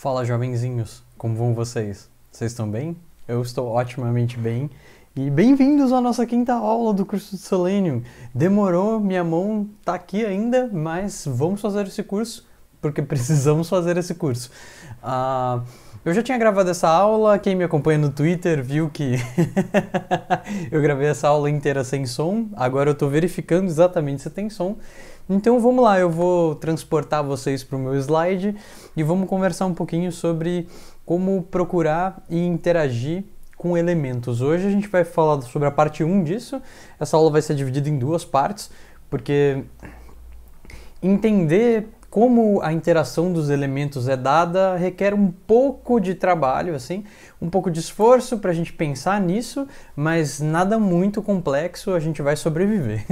Fala jovenzinhos, como vão vocês? Vocês estão bem? Eu estou otimamente bem. E bem-vindos à nossa quinta aula do curso de Selenium. Demorou, minha mão tá aqui ainda, mas vamos fazer esse curso porque precisamos fazer esse curso. Ah. Uh... Eu já tinha gravado essa aula, quem me acompanha no Twitter viu que eu gravei essa aula inteira sem som, agora eu estou verificando exatamente se tem som. Então vamos lá, eu vou transportar vocês para o meu slide e vamos conversar um pouquinho sobre como procurar e interagir com elementos. Hoje a gente vai falar sobre a parte 1 disso, essa aula vai ser dividida em duas partes, porque entender como a interação dos elementos é dada requer um pouco de trabalho, assim, um pouco de esforço para a gente pensar nisso, mas nada muito complexo, a gente vai sobreviver.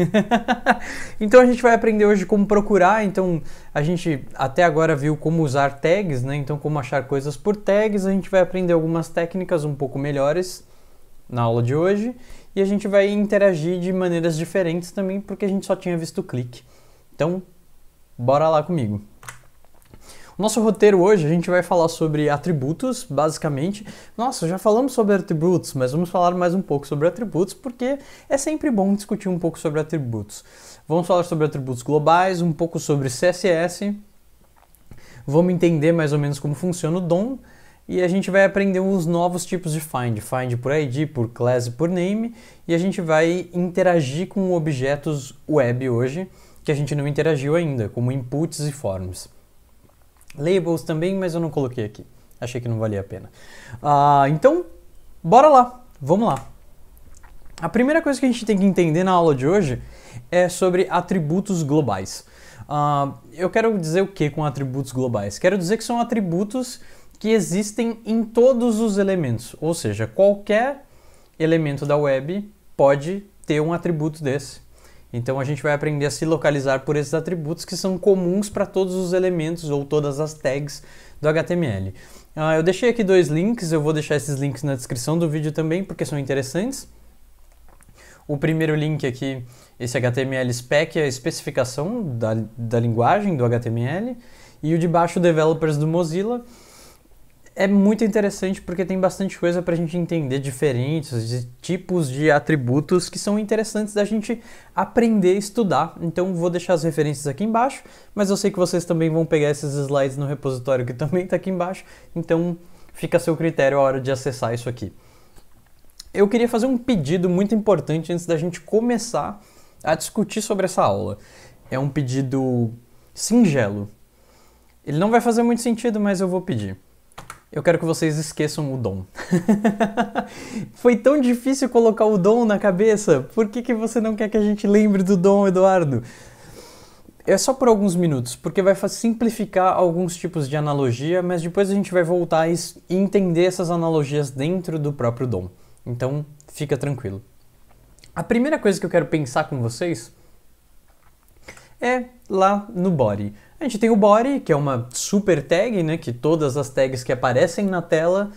então a gente vai aprender hoje como procurar, então a gente até agora viu como usar tags, né? Então como achar coisas por tags, a gente vai aprender algumas técnicas um pouco melhores na aula de hoje e a gente vai interagir de maneiras diferentes também, porque a gente só tinha visto clique. Então, Bora lá comigo. Nosso roteiro hoje a gente vai falar sobre atributos, basicamente. Nossa, já falamos sobre atributos, mas vamos falar mais um pouco sobre atributos porque é sempre bom discutir um pouco sobre atributos. Vamos falar sobre atributos globais, um pouco sobre CSS. Vamos entender mais ou menos como funciona o DOM e a gente vai aprender uns novos tipos de find, find por ID, por class, por name, e a gente vai interagir com objetos web hoje que a gente não interagiu ainda, como inputs e forms. Labels também, mas eu não coloquei aqui. Achei que não valia a pena. Uh, então, bora lá. Vamos lá. A primeira coisa que a gente tem que entender na aula de hoje é sobre atributos globais. Uh, eu quero dizer o que com atributos globais? Quero dizer que são atributos que existem em todos os elementos, ou seja, qualquer elemento da web pode ter um atributo desse. Então a gente vai aprender a se localizar por esses atributos que são comuns para todos os elementos ou todas as tags do HTML. Ah, eu deixei aqui dois links, eu vou deixar esses links na descrição do vídeo também porque são interessantes. O primeiro link aqui, esse HTML spec, é a especificação da, da linguagem do HTML, e o de baixo, developers do Mozilla é muito interessante porque tem bastante coisa para a gente entender diferentes, de tipos de atributos que são interessantes da gente aprender e estudar. Então vou deixar as referências aqui embaixo, mas eu sei que vocês também vão pegar esses slides no repositório que também está aqui embaixo, então fica a seu critério a hora de acessar isso aqui. Eu queria fazer um pedido muito importante antes da gente começar a discutir sobre essa aula. É um pedido singelo. Ele não vai fazer muito sentido, mas eu vou pedir eu quero que vocês esqueçam o dom. Foi tão difícil colocar o dom na cabeça, por que, que você não quer que a gente lembre do dom, Eduardo? É só por alguns minutos, porque vai simplificar alguns tipos de analogia, mas depois a gente vai voltar e entender essas analogias dentro do próprio dom. Então, fica tranquilo. A primeira coisa que eu quero pensar com vocês é lá no body. A gente tem o body, que é uma super tag, né, que todas as tags que aparecem na tela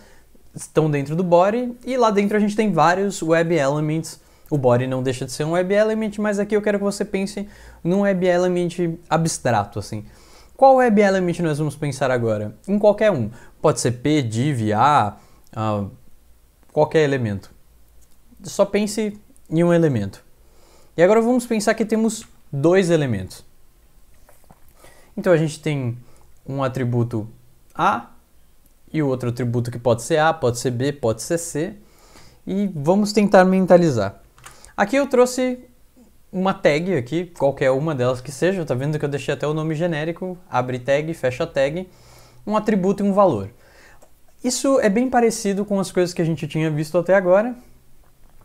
estão dentro do body, e lá dentro a gente tem vários web elements. O body não deixa de ser um web element, mas aqui eu quero que você pense num web element abstrato, assim. Qual web element nós vamos pensar agora? Em qualquer um. Pode ser P, div, A, uh, qualquer elemento. Só pense em um elemento. E agora vamos pensar que temos dois elementos. Então a gente tem um atributo A e o outro atributo que pode ser A, pode ser B, pode ser C. E vamos tentar mentalizar. Aqui eu trouxe uma tag aqui, qualquer uma delas que seja, tá vendo que eu deixei até o nome genérico, abre tag, fecha tag, um atributo e um valor. Isso é bem parecido com as coisas que a gente tinha visto até agora,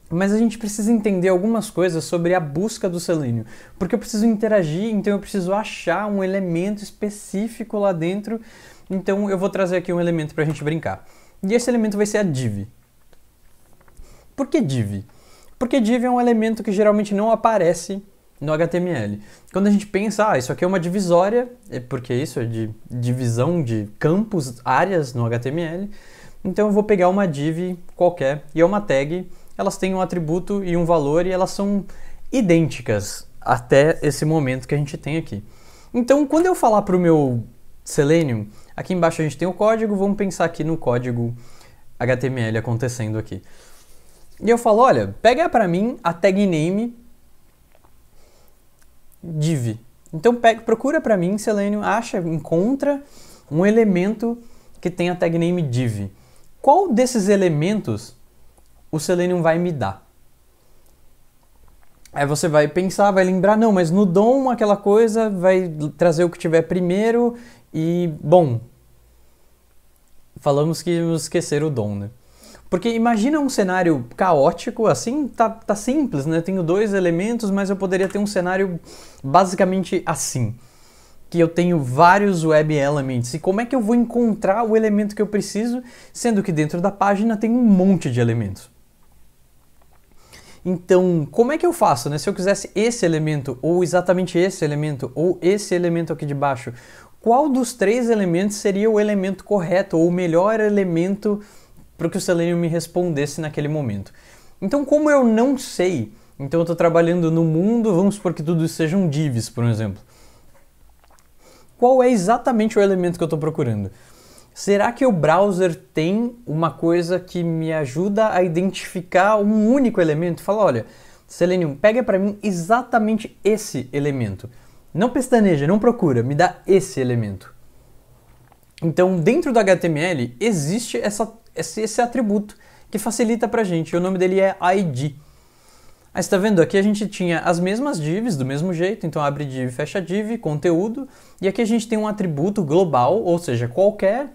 mas a gente precisa entender algumas coisas sobre a busca do selênio, porque eu preciso interagir, então eu preciso achar um elemento específico lá dentro. Então eu vou trazer aqui um elemento para a gente brincar. E esse elemento vai ser a div. Por que div? Porque div é um elemento que geralmente não aparece no HTML. Quando a gente pensa, ah, isso aqui é uma divisória, é porque isso é de divisão de campos, áreas no HTML, então eu vou pegar uma div qualquer e é uma tag elas têm um atributo e um valor e elas são idênticas até esse momento que a gente tem aqui. Então, quando eu falar para o meu Selenium, aqui embaixo a gente tem o código, vamos pensar aqui no código HTML acontecendo aqui. E eu falo, olha, pega para mim a tag name div. Então pega, procura para mim, Selenium, acha, encontra um elemento que tem a tag name div. Qual desses elementos o Selenium vai me dar. Aí você vai pensar, vai lembrar, não, mas no dom aquela coisa vai trazer o que tiver primeiro e, bom, falamos que íamos esquecer o dom, né? Porque imagina um cenário caótico, assim, tá, tá simples, né? Eu tenho dois elementos, mas eu poderia ter um cenário basicamente assim. Que eu tenho vários web elements. E como é que eu vou encontrar o elemento que eu preciso, sendo que dentro da página tem um monte de elementos? Então, como é que eu faço, né? Se eu quisesse esse elemento, ou exatamente esse elemento, ou esse elemento aqui de baixo, qual dos três elementos seria o elemento correto, ou o melhor elemento para que o Selenium me respondesse naquele momento? Então, como eu não sei, então eu estou trabalhando no mundo, vamos supor que tudo sejam divs, por exemplo. Qual é exatamente o elemento que eu estou procurando? Será que o browser tem uma coisa que me ajuda a identificar um único elemento? Fala, olha, Selenium, pega para mim exatamente esse elemento. Não pestaneja, não procura, me dá esse elemento. Então, dentro do HTML existe essa, esse, esse atributo que facilita para gente. O nome dele é ID. Aí está vendo, aqui a gente tinha as mesmas divs do mesmo jeito, então abre div, fecha div, conteúdo, e aqui a gente tem um atributo global, ou seja, qualquer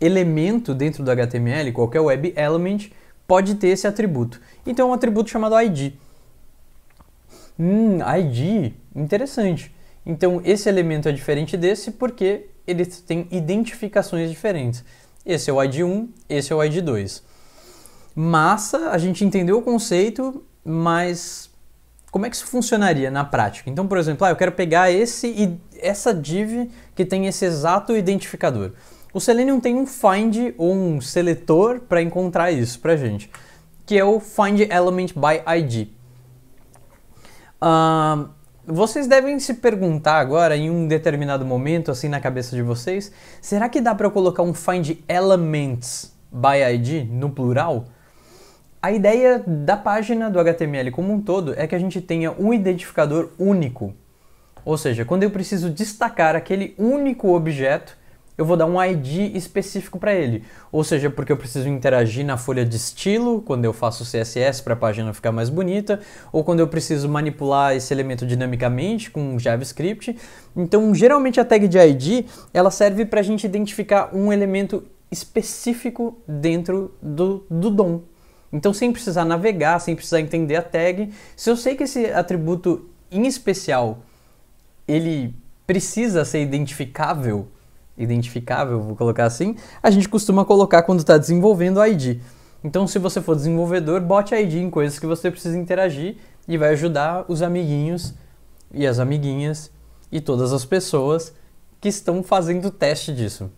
elemento dentro do HTML, qualquer web element, pode ter esse atributo. Então é um atributo chamado ID. Hum, ID, interessante. Então esse elemento é diferente desse porque ele tem identificações diferentes. Esse é o ID 1, esse é o ID 2. Massa, a gente entendeu o conceito mas como é que isso funcionaria na prática? Então, por exemplo, ah, eu quero pegar esse e essa div que tem esse exato identificador. O Selenium tem um find ou um seletor para encontrar isso para gente, que é o find element by ID. Uh, vocês devem se perguntar agora, em um determinado momento, assim na cabeça de vocês, será que dá para colocar um find elements by ID no plural? A ideia da página do HTML como um todo é que a gente tenha um identificador único. Ou seja, quando eu preciso destacar aquele único objeto, eu vou dar um ID específico para ele. Ou seja, porque eu preciso interagir na folha de estilo, quando eu faço CSS para a página ficar mais bonita, ou quando eu preciso manipular esse elemento dinamicamente com JavaScript. Então, geralmente a tag de ID, ela serve para a gente identificar um elemento específico dentro do, do DOM, então, sem precisar navegar, sem precisar entender a tag, se eu sei que esse atributo em especial ele precisa ser identificável, identificável, vou colocar assim, a gente costuma colocar quando está desenvolvendo o ID. Então, se você for desenvolvedor, bote ID em coisas que você precisa interagir e vai ajudar os amiguinhos e as amiguinhas e todas as pessoas que estão fazendo o teste disso.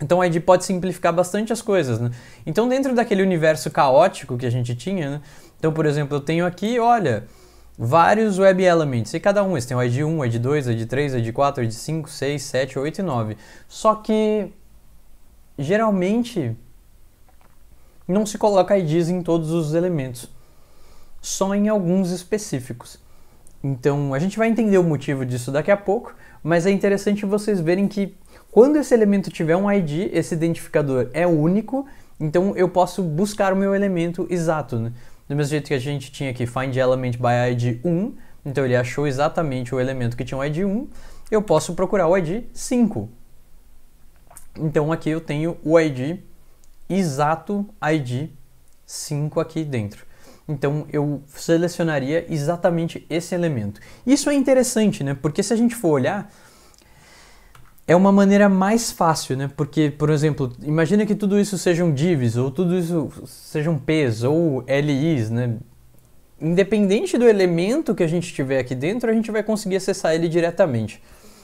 Então a ID pode simplificar bastante as coisas, né? Então dentro daquele universo caótico que a gente tinha, né? Então, por exemplo, eu tenho aqui, olha, vários web elements, e cada um, eles têm o ID 1, ID 2, ID 3, ID 4, ID 5, 6, 7, 8 e 9. Só que geralmente não se coloca IDs em todos os elementos, só em alguns específicos. Então, a gente vai entender o motivo disso daqui a pouco, mas é interessante vocês verem que quando esse elemento tiver um ID, esse identificador é único, então eu posso buscar o meu elemento exato. Né? Do mesmo jeito que a gente tinha aqui find element by id 1, então ele achou exatamente o elemento que tinha um id 1, eu posso procurar o id 5. Então aqui eu tenho o id exato id 5 aqui dentro. Então eu selecionaria exatamente esse elemento. Isso é interessante, né? Porque se a gente for olhar, é uma maneira mais fácil, né? Porque, por exemplo, imagina que tudo isso sejam divs, ou tudo isso sejam Ps, ou LIs, né? Independente do elemento que a gente tiver aqui dentro, a gente vai conseguir acessar ele diretamente.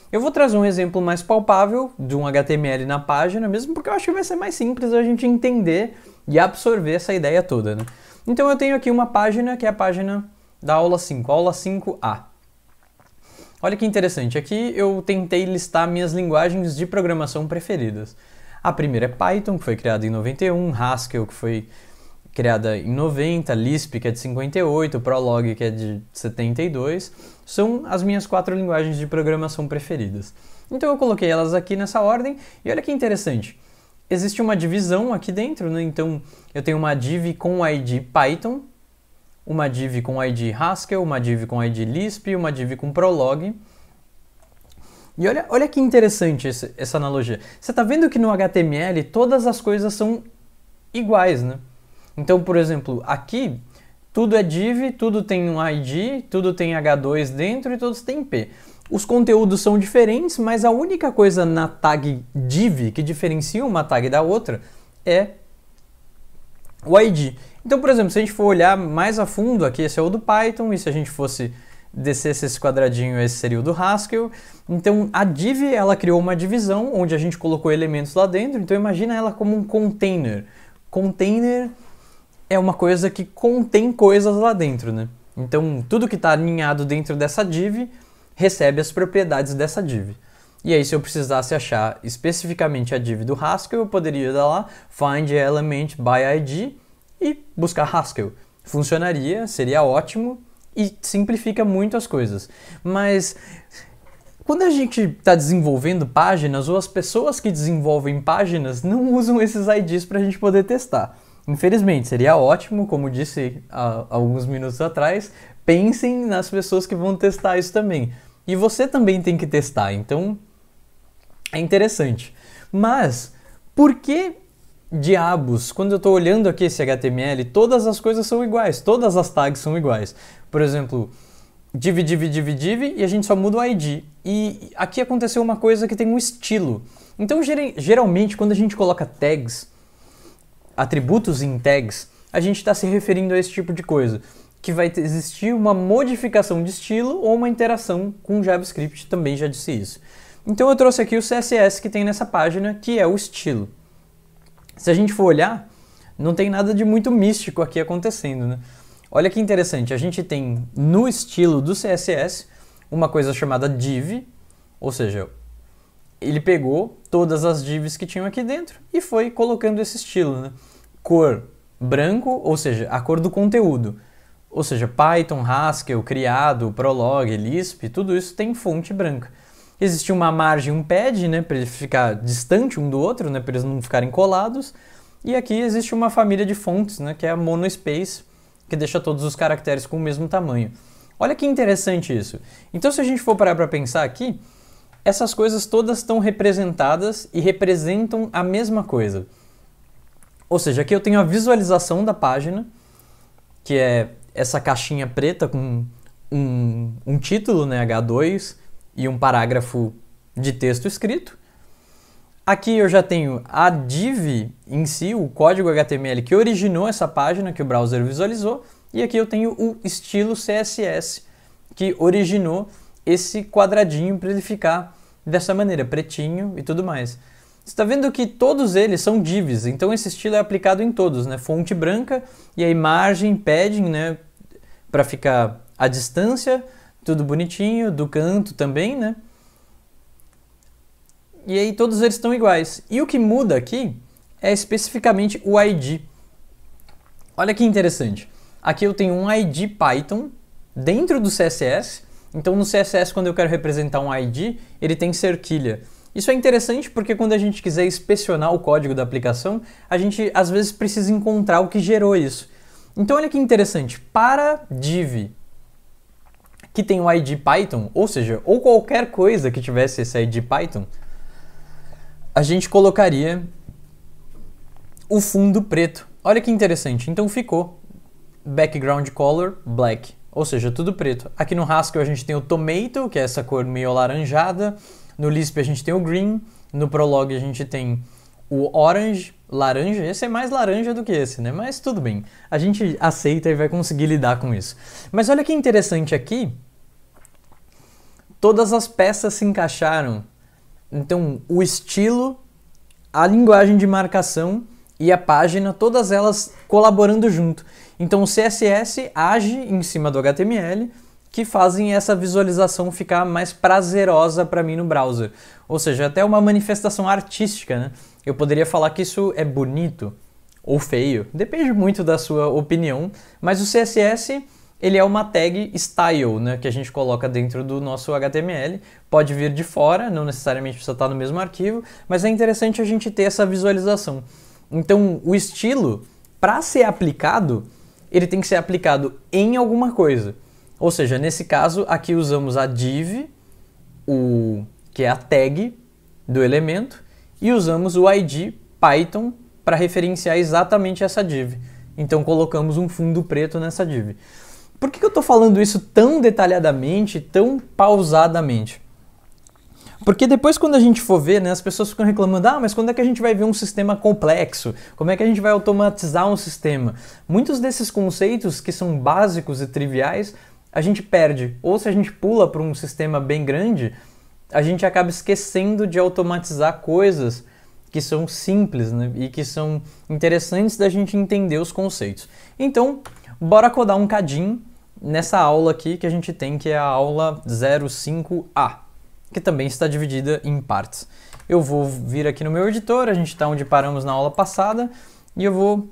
Eu vou trazer um exemplo mais palpável de um HTML na página, mesmo porque eu acho que vai ser mais simples a gente entender e absorver essa ideia toda, né? Então eu tenho aqui uma página que é a página da aula 5, aula 5A. Olha que interessante, aqui eu tentei listar minhas linguagens de programação preferidas. A primeira é Python, que foi criada em 91, Haskell, que foi criada em 90, Lisp, que é de 58, Prolog, que é de 72, são as minhas quatro linguagens de programação preferidas. Então eu coloquei elas aqui nessa ordem, e olha que interessante. Existe uma divisão aqui dentro, né? então eu tenho uma div com ID Python, uma div com ID Haskell, uma div com ID Lisp, uma div com Prolog. E olha, olha que interessante esse, essa analogia. Você está vendo que no HTML todas as coisas são iguais, né? Então, por exemplo, aqui tudo é div, tudo tem um ID, tudo tem H2 dentro e todos têm P. Os conteúdos são diferentes, mas a única coisa na tag div que diferencia uma tag da outra é o ID. Então, por exemplo, se a gente for olhar mais a fundo, aqui esse é o do Python, e se a gente fosse descesse esse quadradinho, esse seria o do Haskell. Então a div ela criou uma divisão onde a gente colocou elementos lá dentro. Então imagina ela como um container. Container é uma coisa que contém coisas lá dentro, né? Então tudo que está alinhado dentro dessa div recebe as propriedades dessa div. E aí se eu precisasse achar especificamente a div do Haskell, eu poderia dar lá find element by id e buscar Haskell. Funcionaria, seria ótimo e simplifica muito as coisas. Mas quando a gente está desenvolvendo páginas ou as pessoas que desenvolvem páginas não usam esses IDs para a gente poder testar. Infelizmente, seria ótimo, como disse há alguns minutos atrás, pensem nas pessoas que vão testar isso também. E você também tem que testar, então é interessante. Mas por que diabos, quando eu estou olhando aqui esse HTML, todas as coisas são iguais, todas as tags são iguais. Por exemplo, div, div, div, div, e a gente só muda o ID. E aqui aconteceu uma coisa que tem um estilo. Então, geralmente, quando a gente coloca tags, atributos em tags, a gente está se referindo a esse tipo de coisa, que vai existir uma modificação de estilo ou uma interação com JavaScript, também já disse isso. Então eu trouxe aqui o CSS que tem nessa página, que é o estilo. Se a gente for olhar, não tem nada de muito místico aqui acontecendo, né? Olha que interessante, a gente tem no estilo do CSS uma coisa chamada div, ou seja, ele pegou todas as divs que tinham aqui dentro e foi colocando esse estilo, né? Cor branco, ou seja, a cor do conteúdo. Ou seja, Python, Haskell, Criado, Prolog, Lisp, tudo isso tem fonte branca existia uma margem, um pad, né, para ele ficar distante um do outro, né, para eles não ficarem colados. E aqui existe uma família de fontes, né, que é a monospace, que deixa todos os caracteres com o mesmo tamanho. Olha que interessante isso. Então, se a gente for parar para pensar aqui, essas coisas todas estão representadas e representam a mesma coisa. Ou seja, aqui eu tenho a visualização da página, que é essa caixinha preta com um, um título, né, H2, e um parágrafo de texto escrito. Aqui eu já tenho a div em si, o código HTML que originou essa página que o browser visualizou, e aqui eu tenho o estilo CSS que originou esse quadradinho para ele ficar dessa maneira, pretinho e tudo mais. Você está vendo que todos eles são divs, então esse estilo é aplicado em todos, né? Fonte branca e a margem, padding, né? Para ficar a distância tudo bonitinho, do canto também, né? E aí todos eles estão iguais. E o que muda aqui é especificamente o ID. Olha que interessante. Aqui eu tenho um ID Python dentro do CSS. Então no CSS, quando eu quero representar um ID, ele tem cerquilha. Isso é interessante porque quando a gente quiser inspecionar o código da aplicação, a gente às vezes precisa encontrar o que gerou isso. Então olha que interessante, para div que tem o ID Python, ou seja, ou qualquer coisa que tivesse esse ID Python, a gente colocaria o fundo preto. Olha que interessante. Então ficou background color black, ou seja, tudo preto. Aqui no Haskell a gente tem o tomato, que é essa cor meio alaranjada. No Lisp a gente tem o green. No Prolog a gente tem o orange, laranja. Esse é mais laranja do que esse, né? Mas tudo bem. A gente aceita e vai conseguir lidar com isso. Mas olha que interessante aqui todas as peças se encaixaram. Então, o estilo, a linguagem de marcação e a página, todas elas colaborando junto. Então, o CSS age em cima do HTML, que fazem essa visualização ficar mais prazerosa para mim no browser. Ou seja, até uma manifestação artística, né? Eu poderia falar que isso é bonito ou feio, depende muito da sua opinião, mas o CSS ele é uma tag style, né, que a gente coloca dentro do nosso HTML. Pode vir de fora, não necessariamente precisa estar no mesmo arquivo, mas é interessante a gente ter essa visualização. Então, o estilo, para ser aplicado, ele tem que ser aplicado em alguma coisa. Ou seja, nesse caso, aqui usamos a div, o, que é a tag do elemento, e usamos o id Python para referenciar exatamente essa div. Então, colocamos um fundo preto nessa div. Por que eu estou falando isso tão detalhadamente, tão pausadamente? Porque depois, quando a gente for ver, né, as pessoas ficam reclamando: ah, mas quando é que a gente vai ver um sistema complexo? Como é que a gente vai automatizar um sistema? Muitos desses conceitos que são básicos e triviais a gente perde. Ou se a gente pula para um sistema bem grande, a gente acaba esquecendo de automatizar coisas que são simples né, e que são interessantes da gente entender os conceitos. Então, Bora codar um cadinho nessa aula aqui que a gente tem, que é a aula 05A, que também está dividida em partes. Eu vou vir aqui no meu editor, a gente está onde paramos na aula passada, e eu vou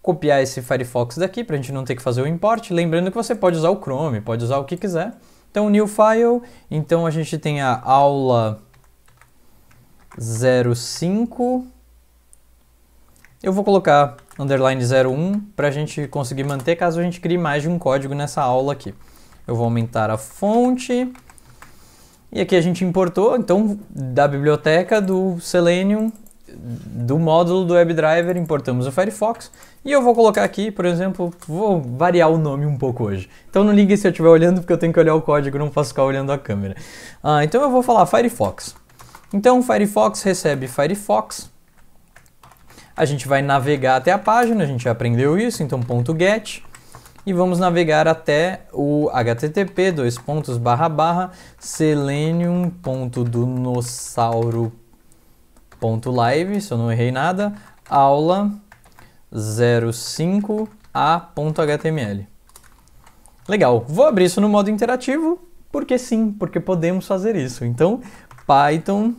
copiar esse Firefox daqui para a gente não ter que fazer o import. Lembrando que você pode usar o Chrome, pode usar o que quiser. Então, new file, então a gente tem a aula 05 eu vou colocar underline 01 para a gente conseguir manter caso a gente crie mais de um código nessa aula aqui. Eu vou aumentar a fonte. E aqui a gente importou, então, da biblioteca do Selenium, do módulo do WebDriver, importamos o Firefox. E eu vou colocar aqui, por exemplo, vou variar o nome um pouco hoje. Então não ligue se eu estiver olhando, porque eu tenho que olhar o código, não posso ficar olhando a câmera. Ah, então eu vou falar Firefox. Então, Firefox recebe Firefox a gente vai navegar até a página, a gente já aprendeu isso, então ponto .get e vamos navegar até o http dois pontos barra barra live. se eu não errei nada, aula 05a.html. Legal, vou abrir isso no modo interativo, porque sim, porque podemos fazer isso. Então, Python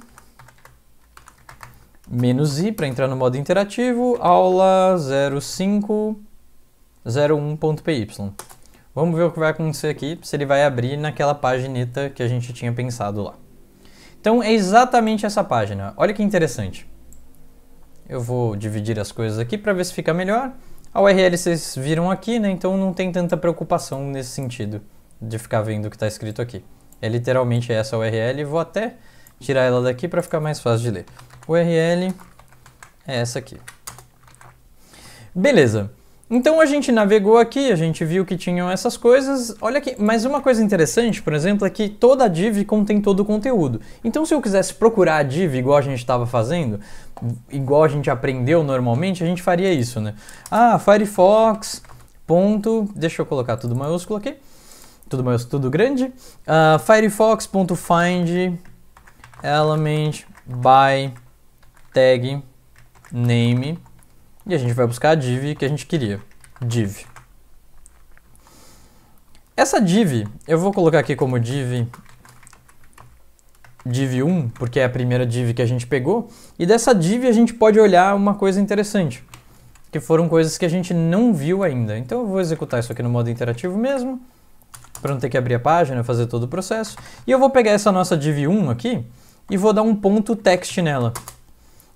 menos i para entrar no modo interativo, aula 0501.py. Vamos ver o que vai acontecer aqui, se ele vai abrir naquela pagineta que a gente tinha pensado lá. Então é exatamente essa página, olha que interessante. Eu vou dividir as coisas aqui para ver se fica melhor. A URL vocês viram aqui, né? então não tem tanta preocupação nesse sentido de ficar vendo o que está escrito aqui. É literalmente essa URL, vou até tirar ela daqui para ficar mais fácil de ler. URL é essa aqui. Beleza. Então a gente navegou aqui, a gente viu que tinham essas coisas. Olha aqui, mas uma coisa interessante, por exemplo, é que toda div contém todo o conteúdo. Então se eu quisesse procurar a div igual a gente estava fazendo, igual a gente aprendeu normalmente, a gente faria isso, né? Ah, Firefox, ponto, deixa eu colocar tudo maiúsculo aqui, tudo maiúsculo, tudo grande, uh, ah, firefox.find element by tag name e a gente vai buscar a div que a gente queria, div. Essa div, eu vou colocar aqui como div div 1, porque é a primeira div que a gente pegou, e dessa div a gente pode olhar uma coisa interessante, que foram coisas que a gente não viu ainda. Então eu vou executar isso aqui no modo interativo mesmo, para não ter que abrir a página, fazer todo o processo, e eu vou pegar essa nossa div 1 aqui e vou dar um ponto text nela.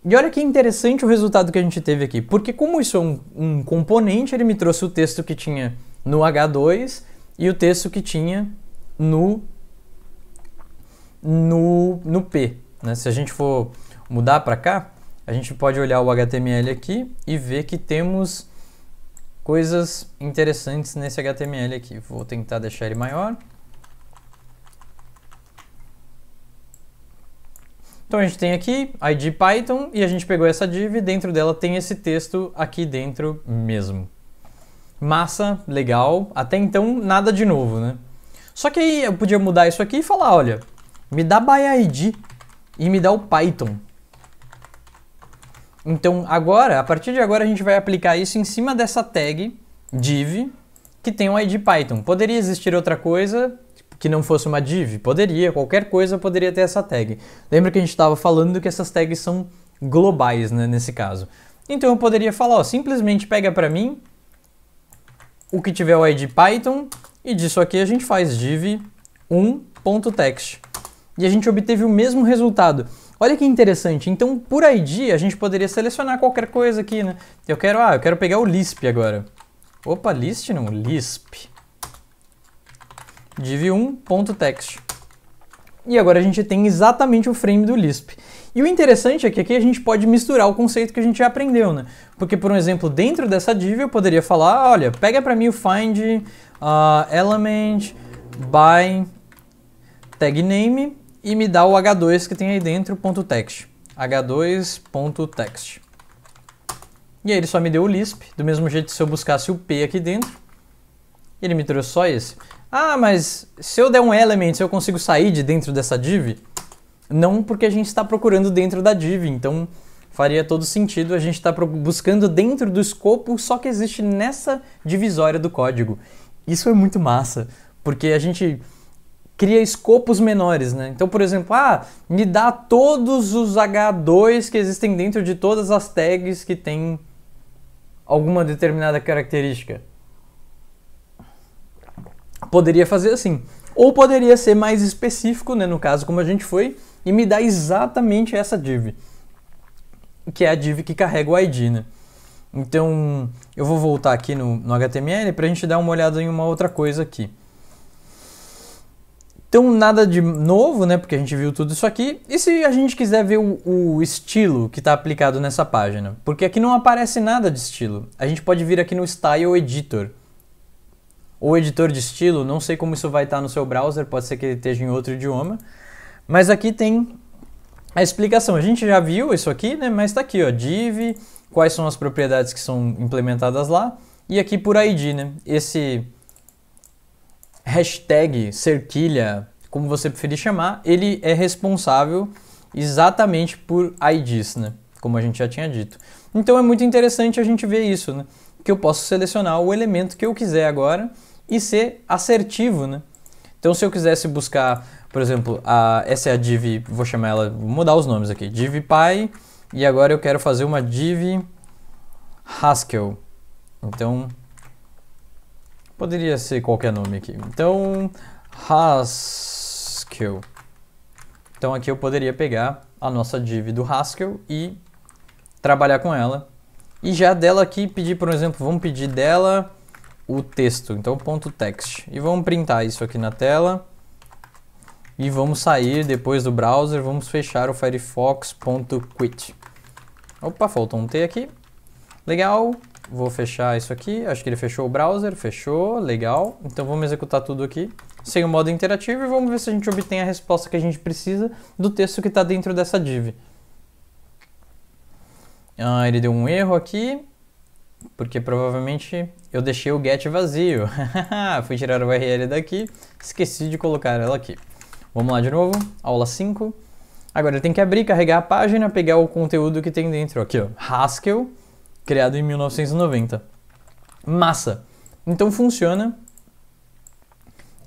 E olha que interessante o resultado que a gente teve aqui, porque como isso é um, um componente, ele me trouxe o texto que tinha no H2 e o texto que tinha no, no, no P. Né? Se a gente for mudar para cá, a gente pode olhar o HTML aqui e ver que temos coisas interessantes nesse HTML aqui. Vou tentar deixar ele maior. Então a gente tem aqui ID Python e a gente pegou essa div e dentro dela tem esse texto aqui dentro mesmo. Massa, legal, até então nada de novo, né? Só que aí eu podia mudar isso aqui e falar, olha, me dá by ID e me dá o Python. Então agora, a partir de agora a gente vai aplicar isso em cima dessa tag div que tem um ID Python. Poderia existir outra coisa, que não fosse uma div? Poderia, qualquer coisa poderia ter essa tag. Lembra que a gente estava falando que essas tags são globais, né, nesse caso. Então eu poderia falar, ó, simplesmente pega para mim o que tiver o ID Python e disso aqui a gente faz div 1.text. E a gente obteve o mesmo resultado. Olha que interessante. Então, por ID, a gente poderia selecionar qualquer coisa aqui, né? Eu quero, ah, eu quero pegar o Lisp agora. Opa, Lisp não, Lisp div1.text. E agora a gente tem exatamente o frame do Lisp. E o interessante é que aqui a gente pode misturar o conceito que a gente já aprendeu, né? Porque, por um exemplo, dentro dessa div eu poderia falar, olha, pega para mim o find uh, element by tag name e me dá o h2 que tem aí dentro, ponto text. h2.text. E aí ele só me deu o Lisp, do mesmo jeito se eu buscasse o p aqui dentro, ele me trouxe só esse. Ah, mas se eu der um element, eu consigo sair de dentro dessa div? Não, porque a gente está procurando dentro da div, então faria todo sentido a gente estar tá buscando dentro do escopo só que existe nessa divisória do código. Isso é muito massa, porque a gente cria escopos menores, né? Então, por exemplo, ah, me dá todos os H2 que existem dentro de todas as tags que tem alguma determinada característica poderia fazer assim. Ou poderia ser mais específico, né, no caso como a gente foi, e me dar exatamente essa div, que é a div que carrega o ID, né? Então, eu vou voltar aqui no, no HTML para a gente dar uma olhada em uma outra coisa aqui. Então, nada de novo, né? Porque a gente viu tudo isso aqui. E se a gente quiser ver o, o estilo que está aplicado nessa página? Porque aqui não aparece nada de estilo. A gente pode vir aqui no Style Editor ou editor de estilo, não sei como isso vai estar no seu browser, pode ser que ele esteja em outro idioma. Mas aqui tem a explicação. A gente já viu isso aqui, né? Mas está aqui, ó, div, quais são as propriedades que são implementadas lá e aqui por ID, né? Esse hashtag, cerquilha, como você preferir chamar, ele é responsável exatamente por IDs, né? Como a gente já tinha dito. Então é muito interessante a gente ver isso, né? Que eu posso selecionar o elemento que eu quiser agora e ser assertivo, né? Então, se eu quisesse buscar, por exemplo, a, essa é a div, vou chamar ela, vou mudar os nomes aqui, div pi, e agora eu quero fazer uma div Haskell. Então, poderia ser qualquer nome aqui. Então, Haskell. Então aqui eu poderia pegar a nossa div do Haskell e trabalhar com ela. E já dela aqui pedir, por exemplo, vamos pedir dela o texto, então ponto .text. E vamos printar isso aqui na tela. E vamos sair depois do browser, vamos fechar o firefox.quit. Opa, faltou um T aqui. Legal, vou fechar isso aqui. Acho que ele fechou o browser, fechou, legal. Então vamos executar tudo aqui sem o modo interativo e vamos ver se a gente obtém a resposta que a gente precisa do texto que está dentro dessa div. Ah, ele deu um erro aqui porque provavelmente eu deixei o get vazio. Fui tirar o URL daqui, esqueci de colocar ela aqui. Vamos lá de novo, aula 5. Agora tem que abrir, carregar a página, pegar o conteúdo que tem dentro. Aqui, ó, Haskell, criado em 1990. Massa! Então funciona.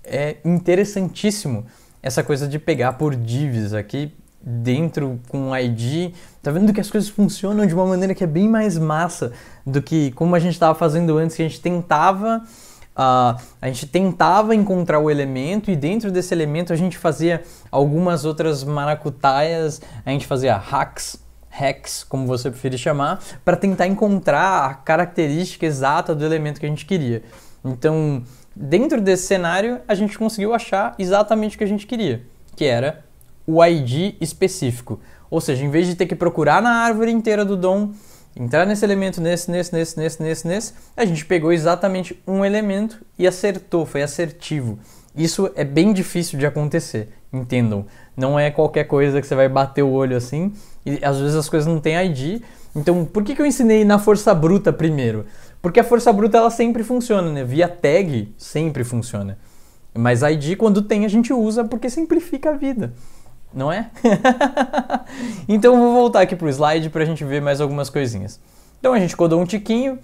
É interessantíssimo essa coisa de pegar por divs aqui dentro com ID Tá vendo que as coisas funcionam de uma maneira que é bem mais massa do que como a gente estava fazendo antes, que a gente tentava Uh, a gente tentava encontrar o elemento e dentro desse elemento a gente fazia algumas outras maracutaias, a gente fazia hacks, hacks, como você preferir chamar, para tentar encontrar a característica exata do elemento que a gente queria. Então, dentro desse cenário, a gente conseguiu achar exatamente o que a gente queria, que era o ID específico. Ou seja, em vez de ter que procurar na árvore inteira do dom, entrar nesse elemento, nesse, nesse, nesse, nesse, nesse, nesse, a gente pegou exatamente um elemento e acertou, foi assertivo. Isso é bem difícil de acontecer, entendam. Não é qualquer coisa que você vai bater o olho assim, e às vezes as coisas não têm ID. Então, por que, que eu ensinei na força bruta primeiro? Porque a força bruta ela sempre funciona, né? Via tag sempre funciona. Mas ID, quando tem, a gente usa porque simplifica a vida não é? então vou voltar aqui para o slide para a gente ver mais algumas coisinhas. Então a gente codou um tiquinho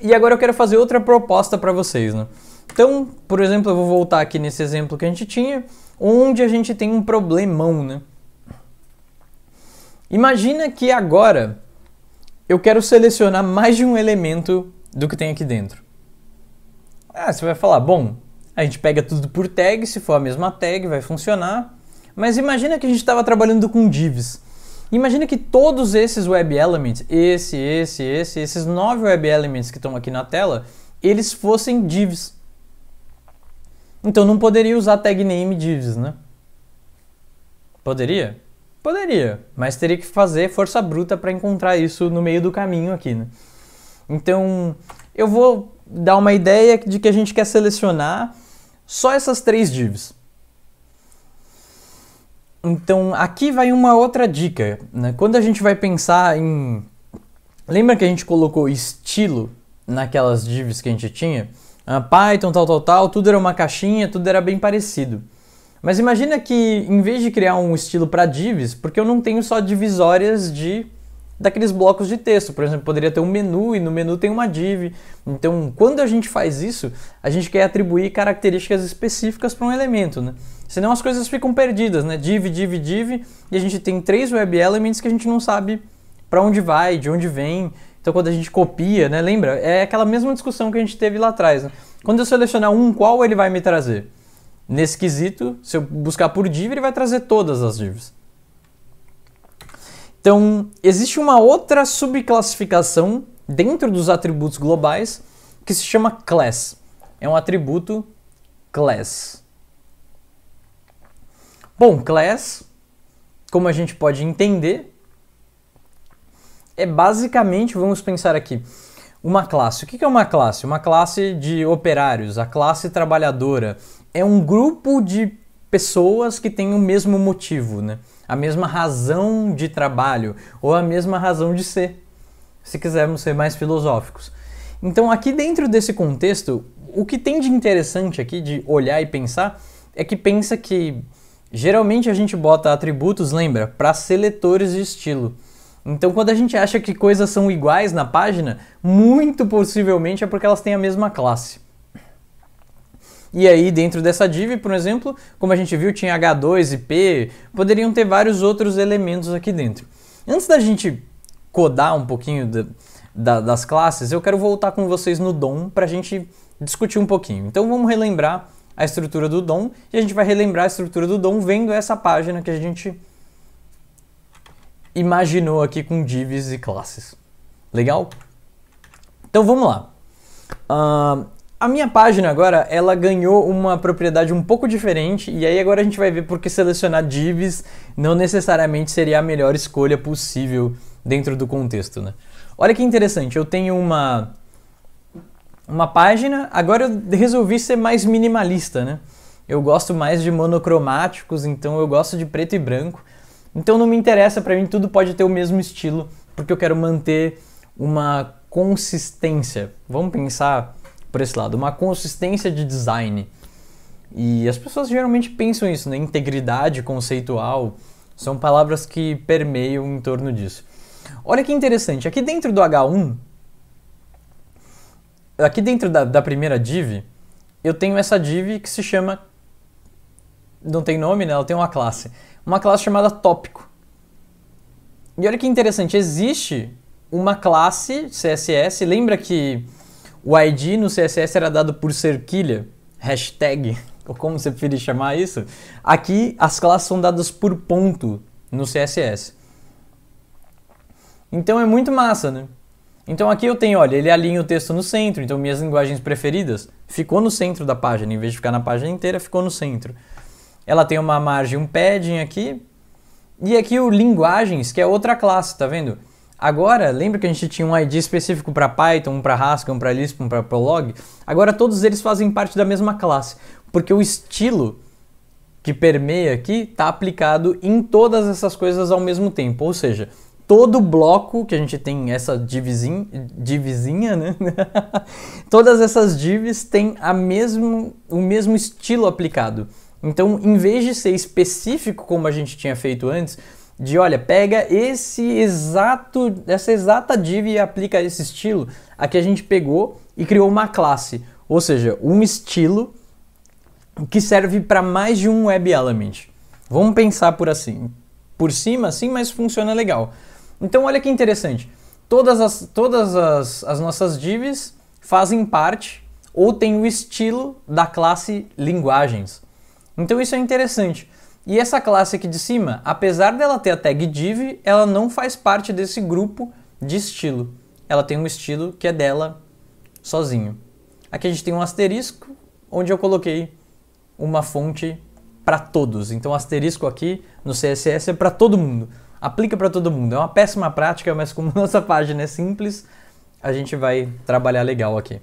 e agora eu quero fazer outra proposta para vocês. Né? Então, por exemplo, eu vou voltar aqui nesse exemplo que a gente tinha, onde a gente tem um problemão. Né? Imagina que agora eu quero selecionar mais de um elemento do que tem aqui dentro. Ah, você vai falar, bom, a gente pega tudo por tag, se for a mesma tag vai funcionar. Mas imagina que a gente estava trabalhando com divs. Imagina que todos esses web elements, esse, esse, esse, esses nove web elements que estão aqui na tela, eles fossem divs. Então não poderia usar tag name divs, né? Poderia? Poderia, mas teria que fazer força bruta para encontrar isso no meio do caminho aqui, né? Então, eu vou dar uma ideia de que a gente quer selecionar só essas três divs. Então aqui vai uma outra dica. Né? Quando a gente vai pensar em. Lembra que a gente colocou estilo naquelas divs que a gente tinha? Uh, Python, tal, tal, tal, tudo era uma caixinha, tudo era bem parecido. Mas imagina que em vez de criar um estilo para divs, porque eu não tenho só divisórias de daqueles blocos de texto. Por exemplo, poderia ter um menu e no menu tem uma div. Então, quando a gente faz isso, a gente quer atribuir características específicas para um elemento, né? Senão as coisas ficam perdidas, né? Div, div, div, e a gente tem três web elements que a gente não sabe para onde vai, de onde vem. Então, quando a gente copia, né? Lembra? É aquela mesma discussão que a gente teve lá atrás. Né? Quando eu selecionar um, qual ele vai me trazer? Nesse quesito, se eu buscar por div, ele vai trazer todas as divs. Então, existe uma outra subclassificação dentro dos atributos globais que se chama class. É um atributo class. Bom, class, como a gente pode entender, é basicamente, vamos pensar aqui, uma classe. O que é uma classe? Uma classe de operários, a classe trabalhadora. É um grupo de pessoas que tem o mesmo motivo, né? a mesma razão de trabalho ou a mesma razão de ser, se quisermos ser mais filosóficos. Então, aqui dentro desse contexto, o que tem de interessante aqui de olhar e pensar é que pensa que geralmente a gente bota atributos, lembra, para seletores de estilo. Então, quando a gente acha que coisas são iguais na página, muito possivelmente é porque elas têm a mesma classe. E aí, dentro dessa div, por exemplo, como a gente viu, tinha H2 e P, poderiam ter vários outros elementos aqui dentro. Antes da gente codar um pouquinho da, das classes, eu quero voltar com vocês no DOM para a gente discutir um pouquinho. Então vamos relembrar a estrutura do DOM e a gente vai relembrar a estrutura do DOM vendo essa página que a gente imaginou aqui com divs e classes. Legal? Então vamos lá. Uh, a minha página agora, ela ganhou uma propriedade um pouco diferente, e aí agora a gente vai ver porque selecionar divs não necessariamente seria a melhor escolha possível dentro do contexto, né? Olha que interessante, eu tenho uma, uma página, agora eu resolvi ser mais minimalista, né? Eu gosto mais de monocromáticos, então eu gosto de preto e branco. Então não me interessa, para mim tudo pode ter o mesmo estilo, porque eu quero manter uma consistência. Vamos pensar por esse lado, uma consistência de design. E as pessoas geralmente pensam isso, né? Integridade conceitual são palavras que permeiam em torno disso. Olha que interessante, aqui dentro do H1, aqui dentro da, da primeira div, eu tenho essa div que se chama. Não tem nome, né? Ela tem uma classe. Uma classe chamada tópico. E olha que interessante, existe uma classe CSS, lembra que o ID no CSS era dado por cerquilha, hashtag, ou como você preferir chamar isso. Aqui as classes são dadas por ponto no CSS. Então é muito massa, né? Então aqui eu tenho, olha, ele alinha o texto no centro, então minhas linguagens preferidas ficou no centro da página, em vez de ficar na página inteira, ficou no centro. Ela tem uma margem, um padding aqui, e aqui o linguagens, que é outra classe, tá vendo? Agora, lembra que a gente tinha um ID específico para Python, um para Haskell, um para Lisp, um para Prolog? Agora todos eles fazem parte da mesma classe, porque o estilo que permeia aqui está aplicado em todas essas coisas ao mesmo tempo, ou seja, todo bloco que a gente tem essa divisinha, divizinha né? Todas essas divs têm a mesmo, o mesmo estilo aplicado. Então, em vez de ser específico como a gente tinha feito antes, de olha, pega esse exato, essa exata div e aplica esse estilo. Aqui a gente pegou e criou uma classe, ou seja, um estilo que serve para mais de um web element. Vamos pensar por assim, por cima assim, mas funciona legal. Então olha que interessante. Todas as, todas as, as nossas divs fazem parte ou têm o estilo da classe linguagens. Então isso é interessante e essa classe aqui de cima, apesar dela ter a tag div, ela não faz parte desse grupo de estilo. Ela tem um estilo que é dela sozinho. Aqui a gente tem um asterisco, onde eu coloquei uma fonte para todos. Então asterisco aqui no CSS é para todo mundo. Aplica para todo mundo. É uma péssima prática, mas como nossa página é simples, a gente vai trabalhar legal aqui.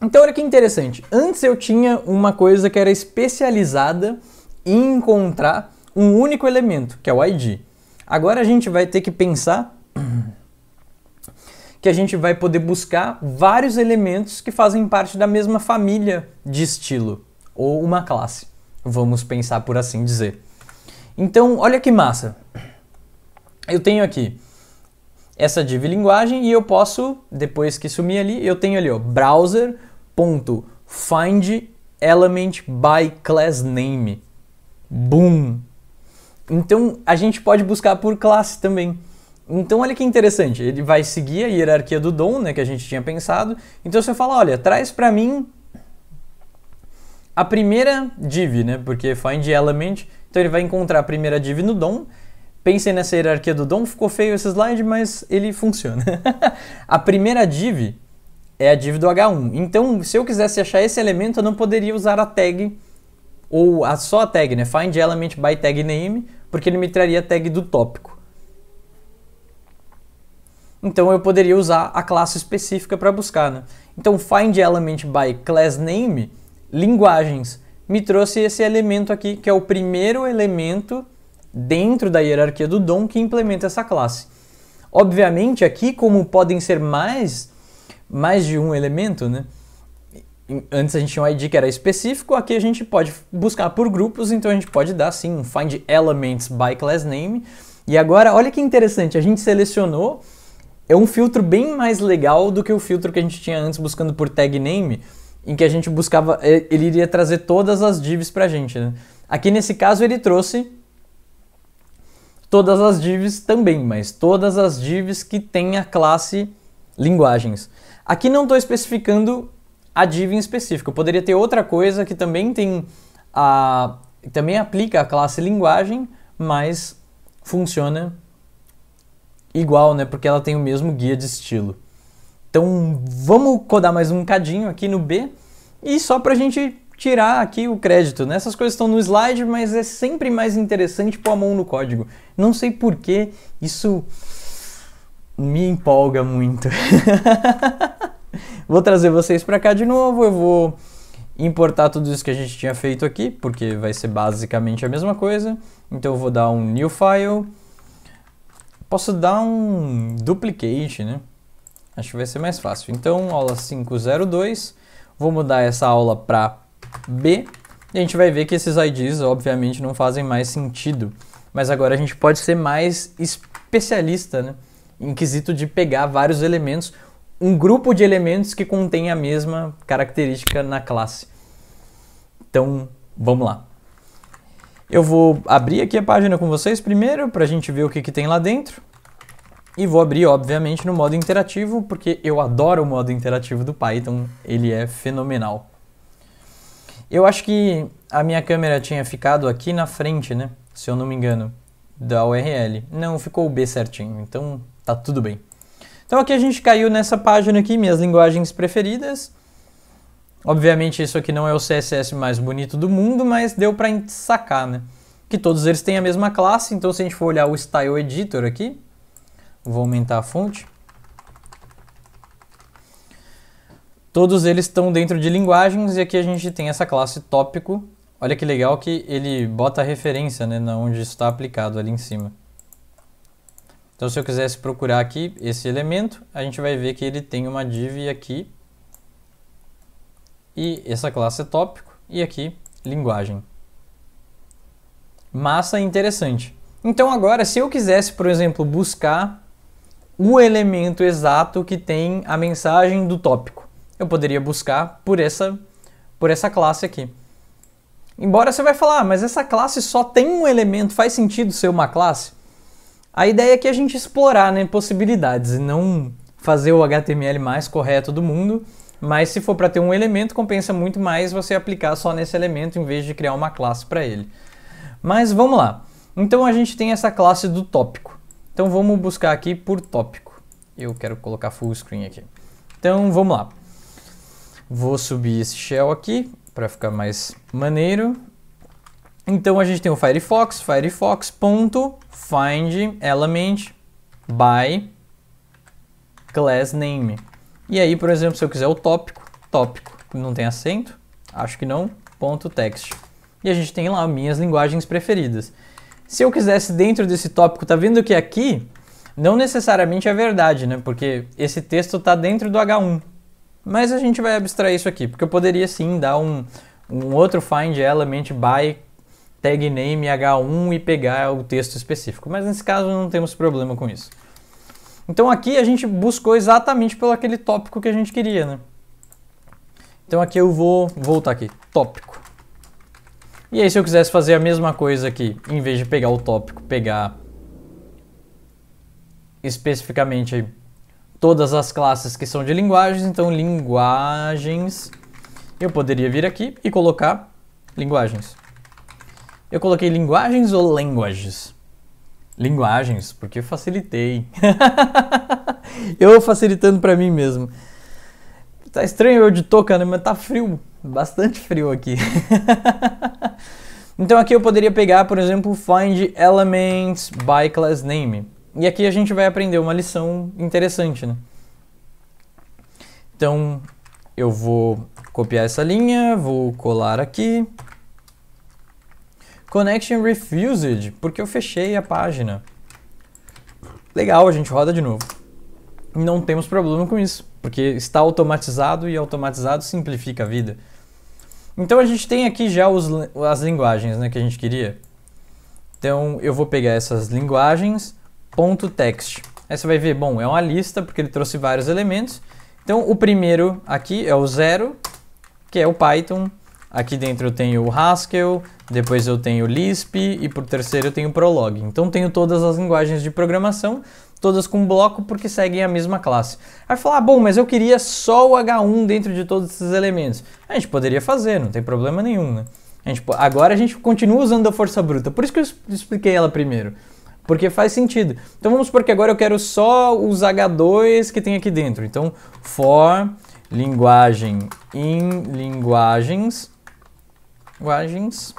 Então olha que interessante. Antes eu tinha uma coisa que era especializada encontrar um único elemento, que é o ID. Agora a gente vai ter que pensar que a gente vai poder buscar vários elementos que fazem parte da mesma família de estilo ou uma classe. Vamos pensar por assim dizer. Então, olha que massa. Eu tenho aqui essa div linguagem e eu posso, depois que sumir ali, eu tenho ali, ó, browser.findElementByClassName. element by class name boom. Então a gente pode buscar por classe também. Então olha que interessante, ele vai seguir a hierarquia do dom, né, que a gente tinha pensado. Então você fala, olha, traz para mim a primeira div, né, porque find element, então ele vai encontrar a primeira div no dom. Pensem nessa hierarquia do dom, ficou feio esse slide, mas ele funciona. a primeira div é a div do H1. Então, se eu quisesse achar esse elemento, eu não poderia usar a tag ou a só a tag, né? Find element by tag name, porque ele me traria a tag do tópico. Então eu poderia usar a classe específica para buscar, né? Então find element by class name, linguagens, me trouxe esse elemento aqui, que é o primeiro elemento dentro da hierarquia do DOM que implementa essa classe. Obviamente aqui, como podem ser mais mais de um elemento, né? Antes a gente tinha um ID que era específico, aqui a gente pode buscar por grupos, então a gente pode dar sim um find elements by class name. E agora, olha que interessante, a gente selecionou, é um filtro bem mais legal do que o filtro que a gente tinha antes buscando por tag name, em que a gente buscava, é, ele iria trazer todas as divs pra gente. Né? Aqui nesse caso ele trouxe todas as divs também, mas todas as divs que tem a classe linguagens. Aqui não estou especificando a div em específico. Eu poderia ter outra coisa que também tem a também aplica a classe linguagem, mas funciona igual, né? Porque ela tem o mesmo guia de estilo. Então vamos codar mais um cadinho aqui no B e só para a gente tirar aqui o crédito. Né? Essas coisas estão no slide, mas é sempre mais interessante pôr a mão no código. Não sei por que isso me empolga muito. vou trazer vocês para cá de novo, eu vou importar tudo isso que a gente tinha feito aqui, porque vai ser basicamente a mesma coisa. Então eu vou dar um new file. Posso dar um duplicate, né? Acho que vai ser mais fácil. Então, aula 502, vou mudar essa aula para B. E a gente vai ver que esses IDs, obviamente, não fazem mais sentido. Mas agora a gente pode ser mais especialista, né? Em quesito de pegar vários elementos um grupo de elementos que contém a mesma característica na classe. Então, vamos lá. Eu vou abrir aqui a página com vocês primeiro para a gente ver o que, que tem lá dentro. E vou abrir, obviamente, no modo interativo, porque eu adoro o modo interativo do Python, ele é fenomenal. Eu acho que a minha câmera tinha ficado aqui na frente, né? Se eu não me engano, da URL. Não, ficou o B certinho, então tá tudo bem. Então aqui a gente caiu nessa página aqui, minhas linguagens preferidas. Obviamente isso aqui não é o CSS mais bonito do mundo, mas deu para sacar, né? Que todos eles têm a mesma classe, então se a gente for olhar o Style Editor aqui, vou aumentar a fonte. Todos eles estão dentro de linguagens e aqui a gente tem essa classe tópico. Olha que legal que ele bota a referência, né, na onde está aplicado ali em cima. Então se eu quisesse procurar aqui esse elemento, a gente vai ver que ele tem uma div aqui e essa classe é tópico e aqui linguagem. Massa interessante. Então agora se eu quisesse, por exemplo, buscar o elemento exato que tem a mensagem do tópico, eu poderia buscar por essa por essa classe aqui. Embora você vai falar, ah, mas essa classe só tem um elemento, faz sentido ser uma classe? A ideia é que a gente explorar né, possibilidades e não fazer o HTML mais correto do mundo, mas se for para ter um elemento, compensa muito mais você aplicar só nesse elemento em vez de criar uma classe para ele. Mas vamos lá. Então a gente tem essa classe do tópico. Então vamos buscar aqui por tópico. Eu quero colocar full screen aqui. Então vamos lá. Vou subir esse shell aqui para ficar mais maneiro então a gente tem o Firefox, firefox.findelement by class name. E aí, por exemplo, se eu quiser o tópico, tópico, não tem acento? Acho que não, ponto text. E a gente tem lá minhas linguagens preferidas. Se eu quisesse dentro desse tópico, tá vendo que aqui não necessariamente é verdade, né? Porque esse texto está dentro do H1. Mas a gente vai abstrair isso aqui, porque eu poderia sim dar um, um outro find element by tag name h1 e pegar o texto específico. Mas nesse caso não temos problema com isso. Então aqui a gente buscou exatamente pelo aquele tópico que a gente queria, né? Então aqui eu vou voltar aqui, tópico. E aí se eu quisesse fazer a mesma coisa aqui, em vez de pegar o tópico, pegar especificamente todas as classes que são de linguagens, então linguagens, eu poderia vir aqui e colocar linguagens. Eu coloquei linguagens ou languages? Linguagens, porque facilitei. eu facilitando para mim mesmo. Tá estranho eu de tocando, né? Mas tá frio, bastante frio aqui. então aqui eu poderia pegar, por exemplo, find elements by class name. E aqui a gente vai aprender uma lição interessante, né? Então eu vou copiar essa linha, vou colar aqui Connection Refused, porque eu fechei a página. Legal, a gente roda de novo. Não temos problema com isso, porque está automatizado e automatizado simplifica a vida. Então a gente tem aqui já os, as linguagens né, que a gente queria. Então eu vou pegar essas linguagens, ponto text. Aí você vai ver, bom, é uma lista porque ele trouxe vários elementos. Então o primeiro aqui é o zero, que é o Python Aqui dentro eu tenho o Haskell, depois eu tenho o Lisp e por terceiro eu tenho o Prolog. Então tenho todas as linguagens de programação, todas com bloco porque seguem a mesma classe. Aí falar, ah, bom, mas eu queria só o H1 dentro de todos esses elementos. A gente poderia fazer, não tem problema nenhum, né? A gente, agora a gente continua usando a força bruta, por isso que eu expliquei ela primeiro. Porque faz sentido. Então vamos supor que agora eu quero só os H2 que tem aqui dentro. Então, for linguagem em linguagens linguagens.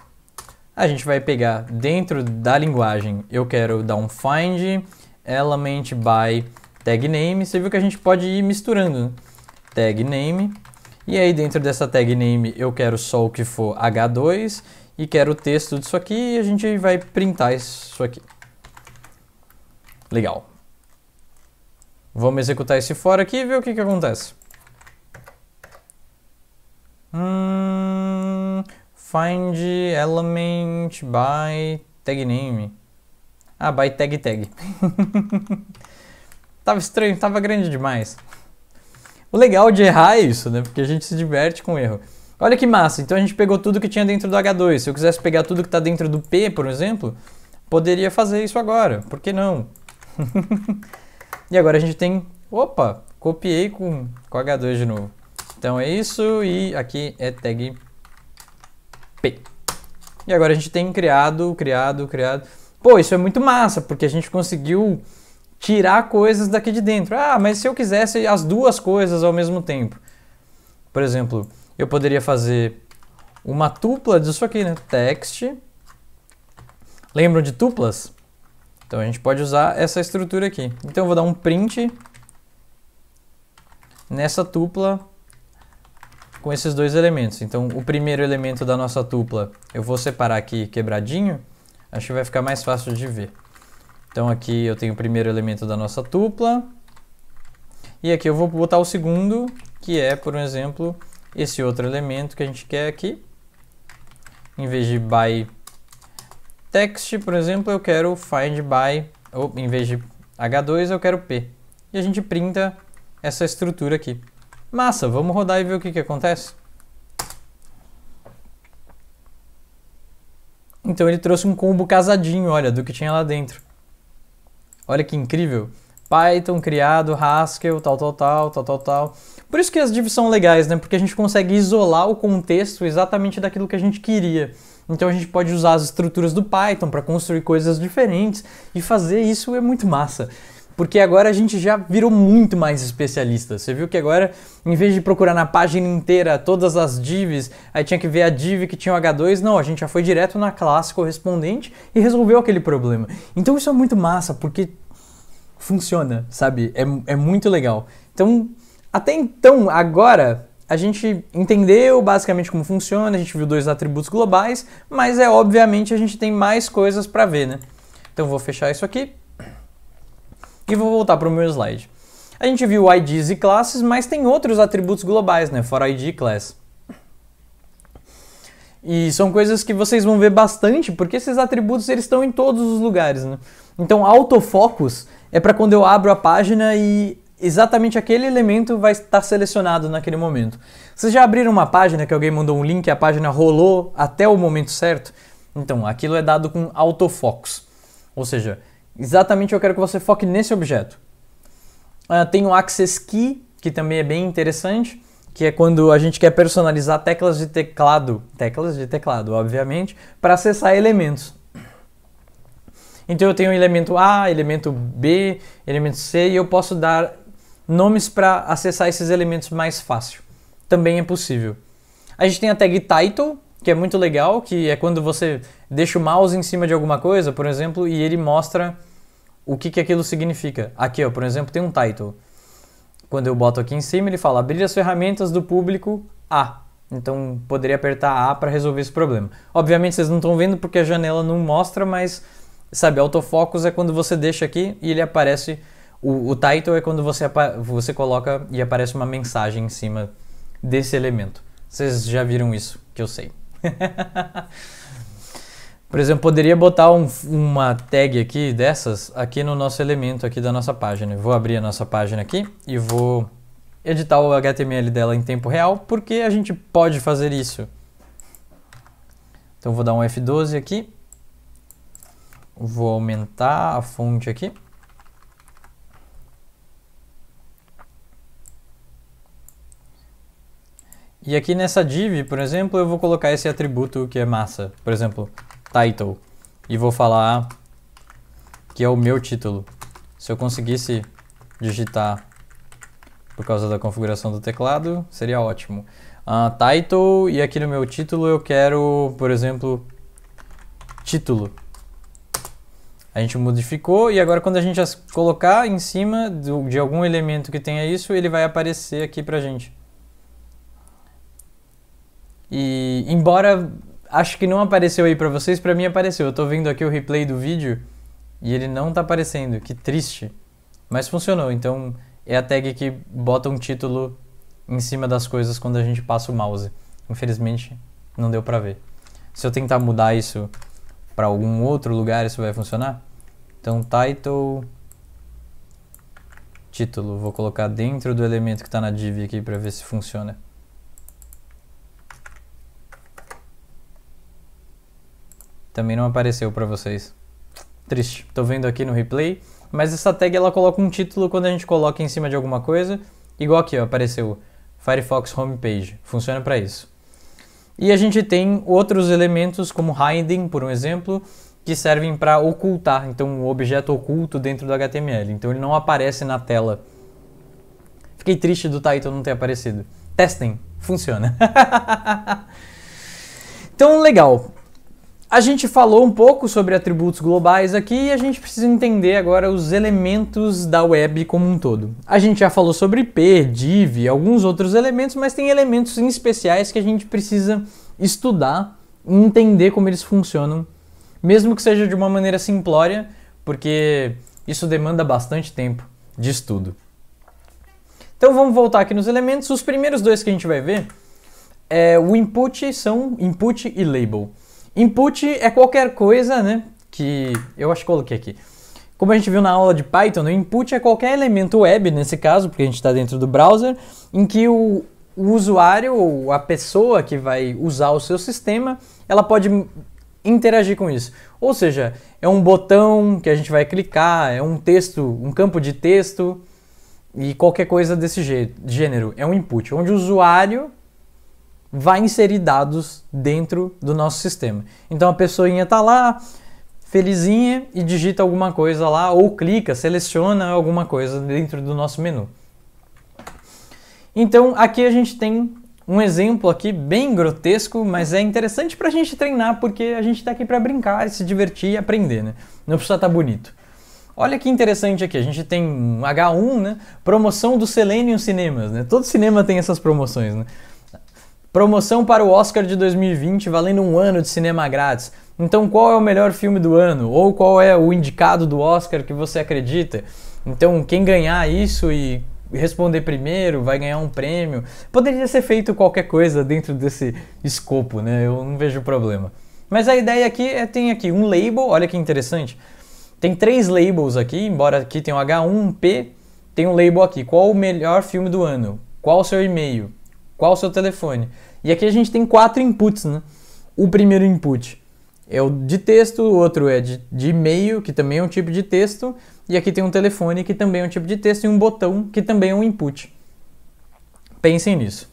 A gente vai pegar dentro da linguagem, eu quero dar um find element by tag name. Você viu que a gente pode ir misturando tag name. E aí dentro dessa tag name eu quero só o que for h2 e quero o texto disso aqui e a gente vai printar isso aqui. Legal. Vamos executar esse fora aqui e ver o que, que acontece. Hum, Find element by tag name. Ah, by tag tag. tava estranho, tava grande demais. O legal de errar é isso, né? Porque a gente se diverte com o erro. Olha que massa, então a gente pegou tudo que tinha dentro do H2. Se eu quisesse pegar tudo que está dentro do P, por exemplo, poderia fazer isso agora, por que não? e agora a gente tem... Opa, copiei com, com H2 de novo. Então é isso e aqui é tag e agora a gente tem criado, criado, criado. Pô, isso é muito massa, porque a gente conseguiu tirar coisas daqui de dentro. Ah, mas se eu quisesse as duas coisas ao mesmo tempo. Por exemplo, eu poderia fazer uma tupla disso aqui, né? Text. Lembram de tuplas? Então a gente pode usar essa estrutura aqui. Então eu vou dar um print nessa tupla com esses dois elementos. Então, o primeiro elemento da nossa tupla eu vou separar aqui quebradinho, acho que vai ficar mais fácil de ver. Então, aqui eu tenho o primeiro elemento da nossa tupla, e aqui eu vou botar o segundo, que é, por um exemplo, esse outro elemento que a gente quer aqui. Em vez de by text, por exemplo, eu quero find by, ou em vez de H2, eu quero P. E a gente printa essa estrutura aqui. Massa, vamos rodar e ver o que, que acontece. Então ele trouxe um combo casadinho, olha, do que tinha lá dentro. Olha que incrível. Python criado, Haskell, tal, tal, tal, tal, tal, tal. Por isso que as divs são legais, né? Porque a gente consegue isolar o contexto exatamente daquilo que a gente queria. Então a gente pode usar as estruturas do Python para construir coisas diferentes e fazer isso é muito massa porque agora a gente já virou muito mais especialista. Você viu que agora, em vez de procurar na página inteira todas as divs, aí tinha que ver a div que tinha o H2, não, a gente já foi direto na classe correspondente e resolveu aquele problema. Então isso é muito massa, porque funciona, sabe? É, é muito legal. Então, até então, agora, a gente entendeu basicamente como funciona, a gente viu dois atributos globais, mas é obviamente a gente tem mais coisas para ver, né? Então vou fechar isso aqui. E vou voltar para o meu slide. A gente viu IDs e classes, mas tem outros atributos globais, né? Fora ID e class. E são coisas que vocês vão ver bastante, porque esses atributos eles estão em todos os lugares, né? Então, autofocus é para quando eu abro a página e exatamente aquele elemento vai estar selecionado naquele momento. Vocês já abriram uma página que alguém mandou um link e a página rolou até o momento certo? Então, aquilo é dado com autofocus. Ou seja, Exatamente, eu quero que você foque nesse objeto. Uh, tem o Access Key, que também é bem interessante, que é quando a gente quer personalizar teclas de teclado, teclas de teclado, obviamente, para acessar elementos. Então eu tenho elemento A, elemento B, elemento C e eu posso dar nomes para acessar esses elementos mais fácil. Também é possível. A gente tem a tag title, que é muito legal, que é quando você deixa o mouse em cima de alguma coisa, por exemplo, e ele mostra o que, que aquilo significa. Aqui, ó, por exemplo, tem um title. Quando eu boto aqui em cima, ele fala abrir as ferramentas do público A. Então, poderia apertar A para resolver esse problema. Obviamente, vocês não estão vendo porque a janela não mostra, mas, sabe, autofocus é quando você deixa aqui e ele aparece... O, o title é quando você, você coloca e aparece uma mensagem em cima desse elemento. Vocês já viram isso, que eu sei. Por exemplo, poderia botar um, uma tag aqui dessas aqui no nosso elemento aqui da nossa página. Vou abrir a nossa página aqui e vou editar o HTML dela em tempo real, porque a gente pode fazer isso. Então vou dar um F12 aqui. Vou aumentar a fonte aqui. E aqui nessa div, por exemplo, eu vou colocar esse atributo que é massa. Por exemplo, title e vou falar que é o meu título. Se eu conseguisse digitar por causa da configuração do teclado, seria ótimo. Uh, title, e aqui no meu título eu quero, por exemplo, título. A gente modificou e agora quando a gente colocar em cima do, de algum elemento que tenha isso, ele vai aparecer aqui pra gente. E embora acho que não apareceu aí para vocês, para mim apareceu. Eu tô vendo aqui o replay do vídeo e ele não tá aparecendo, que triste. Mas funcionou, então é a tag que bota um título em cima das coisas quando a gente passa o mouse. Infelizmente, não deu pra ver. Se eu tentar mudar isso para algum outro lugar, isso vai funcionar? Então, title título, vou colocar dentro do elemento que está na div aqui para ver se funciona. também não apareceu para vocês. Triste. Estou vendo aqui no replay, mas essa tag ela coloca um título quando a gente coloca em cima de alguma coisa, igual aqui, ó, apareceu Firefox Homepage. Funciona para isso. E a gente tem outros elementos como hiding, por um exemplo, que servem para ocultar, então um objeto oculto dentro do HTML. Então ele não aparece na tela. Fiquei triste do title não ter aparecido. Testem, funciona. então legal. A gente falou um pouco sobre atributos globais aqui e a gente precisa entender agora os elementos da web como um todo. A gente já falou sobre IP, div, alguns outros elementos, mas tem elementos em especiais que a gente precisa estudar e entender como eles funcionam, mesmo que seja de uma maneira simplória, porque isso demanda bastante tempo de estudo. Então vamos voltar aqui nos elementos. Os primeiros dois que a gente vai ver é o input são input e label. Input é qualquer coisa, né? Que eu acho que coloquei aqui. Como a gente viu na aula de Python, o input é qualquer elemento web, nesse caso, porque a gente está dentro do browser, em que o, o usuário ou a pessoa que vai usar o seu sistema, ela pode interagir com isso. Ou seja, é um botão que a gente vai clicar, é um texto, um campo de texto e qualquer coisa desse gênero. É um input, onde o usuário vai inserir dados dentro do nosso sistema. Então a pessoinha está lá, felizinha, e digita alguma coisa lá, ou clica, seleciona alguma coisa dentro do nosso menu. Então aqui a gente tem um exemplo aqui bem grotesco, mas é interessante para a gente treinar, porque a gente está aqui para brincar, se divertir e aprender, né? Não precisa estar tá bonito. Olha que interessante aqui, a gente tem um H1, né? Promoção do Selenium Cinemas, né? Todo cinema tem essas promoções, né? Promoção para o Oscar de 2020 valendo um ano de cinema grátis. Então, qual é o melhor filme do ano? Ou qual é o indicado do Oscar que você acredita? Então, quem ganhar isso e responder primeiro vai ganhar um prêmio. Poderia ser feito qualquer coisa dentro desse escopo, né? Eu não vejo problema. Mas a ideia aqui é tem aqui um label, olha que interessante. Tem três labels aqui, embora aqui tenha um H1, um P, tem um label aqui. Qual o melhor filme do ano? Qual o seu e-mail? qual o seu telefone. E aqui a gente tem quatro inputs, né? O primeiro input é o de texto, o outro é de, de e-mail, que também é um tipo de texto, e aqui tem um telefone, que também é um tipo de texto, e um botão, que também é um input. Pensem nisso.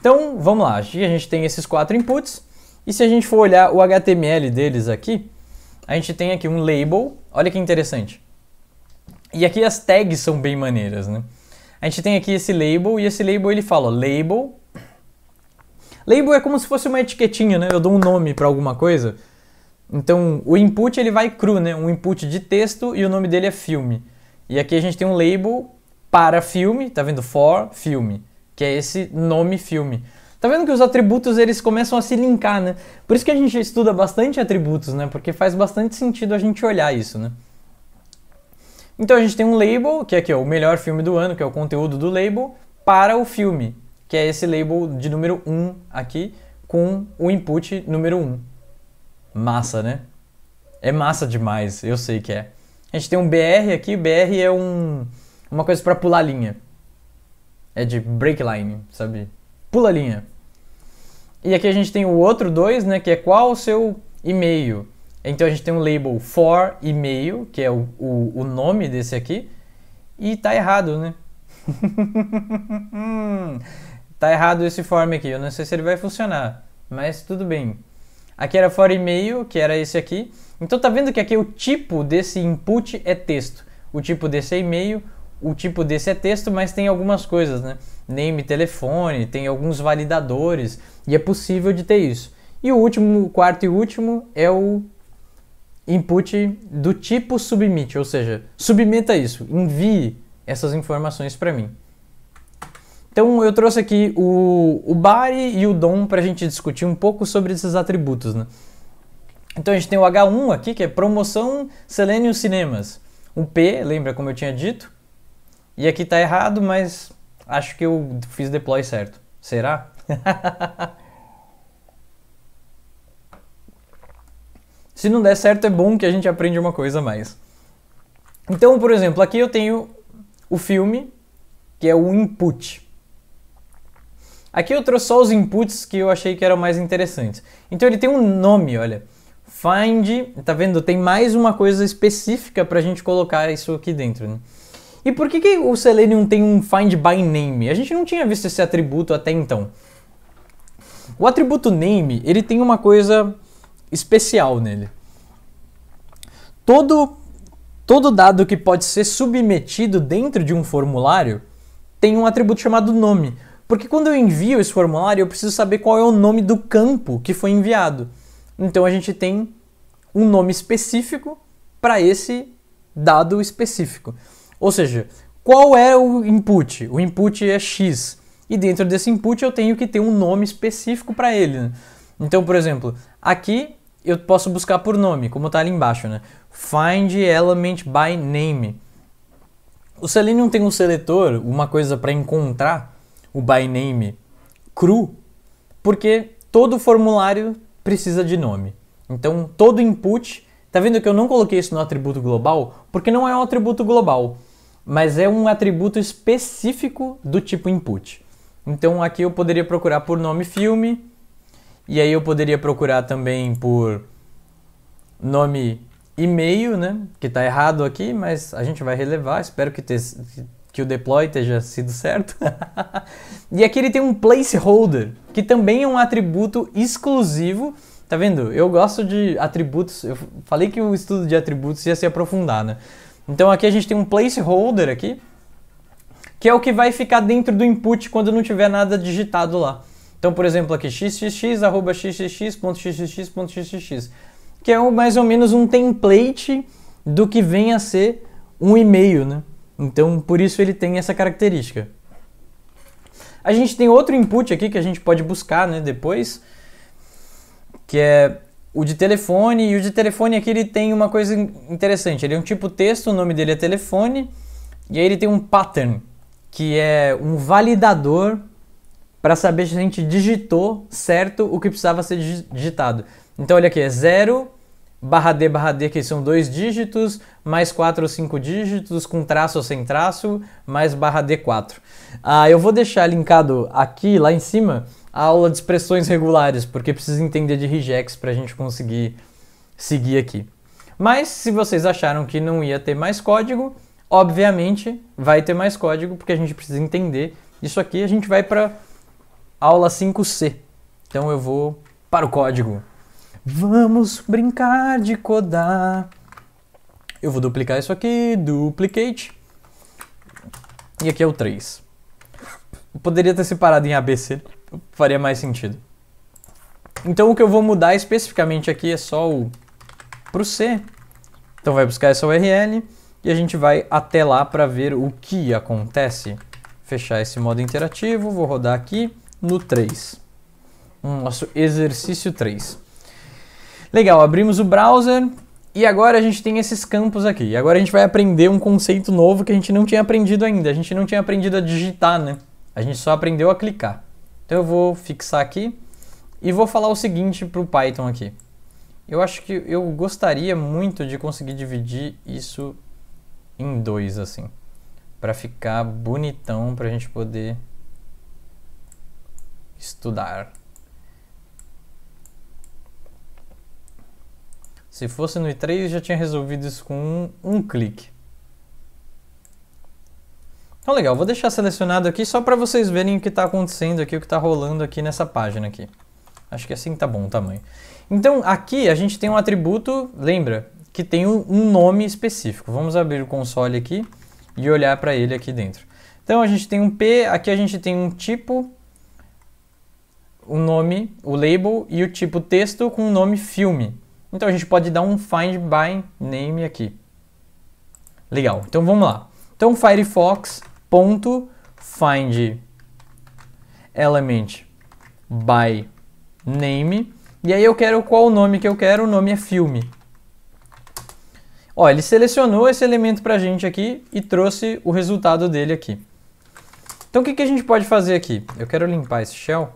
Então, vamos lá. Aqui a gente tem esses quatro inputs, e se a gente for olhar o HTML deles aqui, a gente tem aqui um label, olha que interessante. E aqui as tags são bem maneiras, né? A gente tem aqui esse label e esse label ele fala label. Label é como se fosse uma etiquetinha, né? Eu dou um nome para alguma coisa. Então o input ele vai cru, né? Um input de texto e o nome dele é filme. E aqui a gente tem um label para filme, tá vendo? For filme, que é esse nome filme. Tá vendo que os atributos eles começam a se linkar, né? Por isso que a gente estuda bastante atributos, né? Porque faz bastante sentido a gente olhar isso, né? Então a gente tem um label, que é aqui, ó, o melhor filme do ano, que é o conteúdo do label, para o filme, que é esse label de número 1 aqui, com o input número 1. Massa, né? É massa demais, eu sei que é. A gente tem um BR aqui, BR é um uma coisa para pular linha. É de break line, sabe? Pula linha. E aqui a gente tem o outro 2, né, que é qual o seu e-mail. Então a gente tem um label for e-mail, que é o, o, o nome desse aqui, e tá errado, né? tá errado esse form aqui, eu não sei se ele vai funcionar, mas tudo bem. Aqui era for e-mail, que era esse aqui. Então tá vendo que aqui o tipo desse input é texto, o tipo desse é e-mail, o tipo desse é texto, mas tem algumas coisas, né? Name, telefone, tem alguns validadores e é possível de ter isso. E o último, o quarto e último é o input do tipo submit, ou seja, submeta isso, envie essas informações para mim. Então eu trouxe aqui o, o body e o DOM para a gente discutir um pouco sobre esses atributos. Né? Então a gente tem o H1 aqui, que é promoção Selenium Cinemas. O P, lembra como eu tinha dito? E aqui está errado, mas acho que eu fiz deploy certo. Será? Se não der certo, é bom que a gente aprende uma coisa a mais. Então, por exemplo, aqui eu tenho o filme, que é o input. Aqui eu trouxe só os inputs que eu achei que eram mais interessantes. Então ele tem um nome, olha. Find, tá vendo? Tem mais uma coisa específica para a gente colocar isso aqui dentro. Né? E por que, que o Selenium tem um find by name? A gente não tinha visto esse atributo até então. O atributo name, ele tem uma coisa especial nele. Todo, todo dado que pode ser submetido dentro de um formulário tem um atributo chamado nome, porque quando eu envio esse formulário eu preciso saber qual é o nome do campo que foi enviado. Então a gente tem um nome específico para esse dado específico. Ou seja, qual é o input? O input é x. E dentro desse input eu tenho que ter um nome específico para ele. Então, por exemplo, aqui eu posso buscar por nome, como está ali embaixo, né? Find element by name. O Selenium tem um seletor, uma coisa para encontrar o by name cru, porque todo formulário precisa de nome. Então, todo input, tá vendo que eu não coloquei isso no atributo global, porque não é um atributo global, mas é um atributo específico do tipo input. Então, aqui eu poderia procurar por nome filme, e aí eu poderia procurar também por nome e-mail, né? Que está errado aqui, mas a gente vai relevar. Espero que, te, que o deploy esteja sido certo. e aqui ele tem um placeholder, que também é um atributo exclusivo. Tá vendo? Eu gosto de atributos. Eu falei que o estudo de atributos ia se aprofundar, né? Então aqui a gente tem um placeholder aqui, que é o que vai ficar dentro do input quando não tiver nada digitado lá. Então, por exemplo, aqui xxx, arroba xxx.xxx.xxx, que é mais ou menos um template do que vem a ser um e-mail, né? Então, por isso ele tem essa característica. A gente tem outro input aqui que a gente pode buscar, né, depois, que é o de telefone, e o de telefone aqui ele tem uma coisa interessante, ele é um tipo texto, o nome dele é telefone, e aí ele tem um pattern, que é um validador para saber se a gente digitou certo o que precisava ser digitado. Então olha aqui, é 0 barra D barra D, que são dois dígitos, mais 4 ou 5 dígitos, com traço ou sem traço, mais barra D4. Ah, eu vou deixar linkado aqui, lá em cima, a aula de expressões regulares, porque precisa entender de regex para a gente conseguir seguir aqui. Mas se vocês acharam que não ia ter mais código, obviamente vai ter mais código, porque a gente precisa entender isso aqui. A gente vai para aula 5C. Então eu vou para o código. Vamos brincar de codar. Eu vou duplicar isso aqui, duplicate. E aqui é o 3. Eu poderia ter separado em ABC, faria mais sentido. Então o que eu vou mudar especificamente aqui é só o pro C. Então vai buscar essa URL e a gente vai até lá para ver o que acontece. Fechar esse modo interativo, vou rodar aqui no 3. Hum, nosso exercício 3. Legal, abrimos o browser e agora a gente tem esses campos aqui. agora a gente vai aprender um conceito novo que a gente não tinha aprendido ainda. A gente não tinha aprendido a digitar, né? A gente só aprendeu a clicar. Então eu vou fixar aqui e vou falar o seguinte para o Python aqui. Eu acho que eu gostaria muito de conseguir dividir isso em dois, assim. para ficar bonitão, para a gente poder estudar. Se fosse no i3, já tinha resolvido isso com um, um clique. Então legal, vou deixar selecionado aqui só para vocês verem o que está acontecendo aqui, o que está rolando aqui nessa página aqui. Acho que é assim tá bom o tamanho. Então aqui a gente tem um atributo, lembra, que tem um, um nome específico. Vamos abrir o console aqui e olhar para ele aqui dentro. Então a gente tem um P, aqui a gente tem um tipo o nome, o label e o tipo texto com o nome filme. Então a gente pode dar um find by name aqui. Legal, então vamos lá. Então firefox.find element by name. E aí eu quero qual o nome que eu quero, o nome é filme. Ó, ele selecionou esse elemento pra gente aqui e trouxe o resultado dele aqui. Então o que, que a gente pode fazer aqui? Eu quero limpar esse shell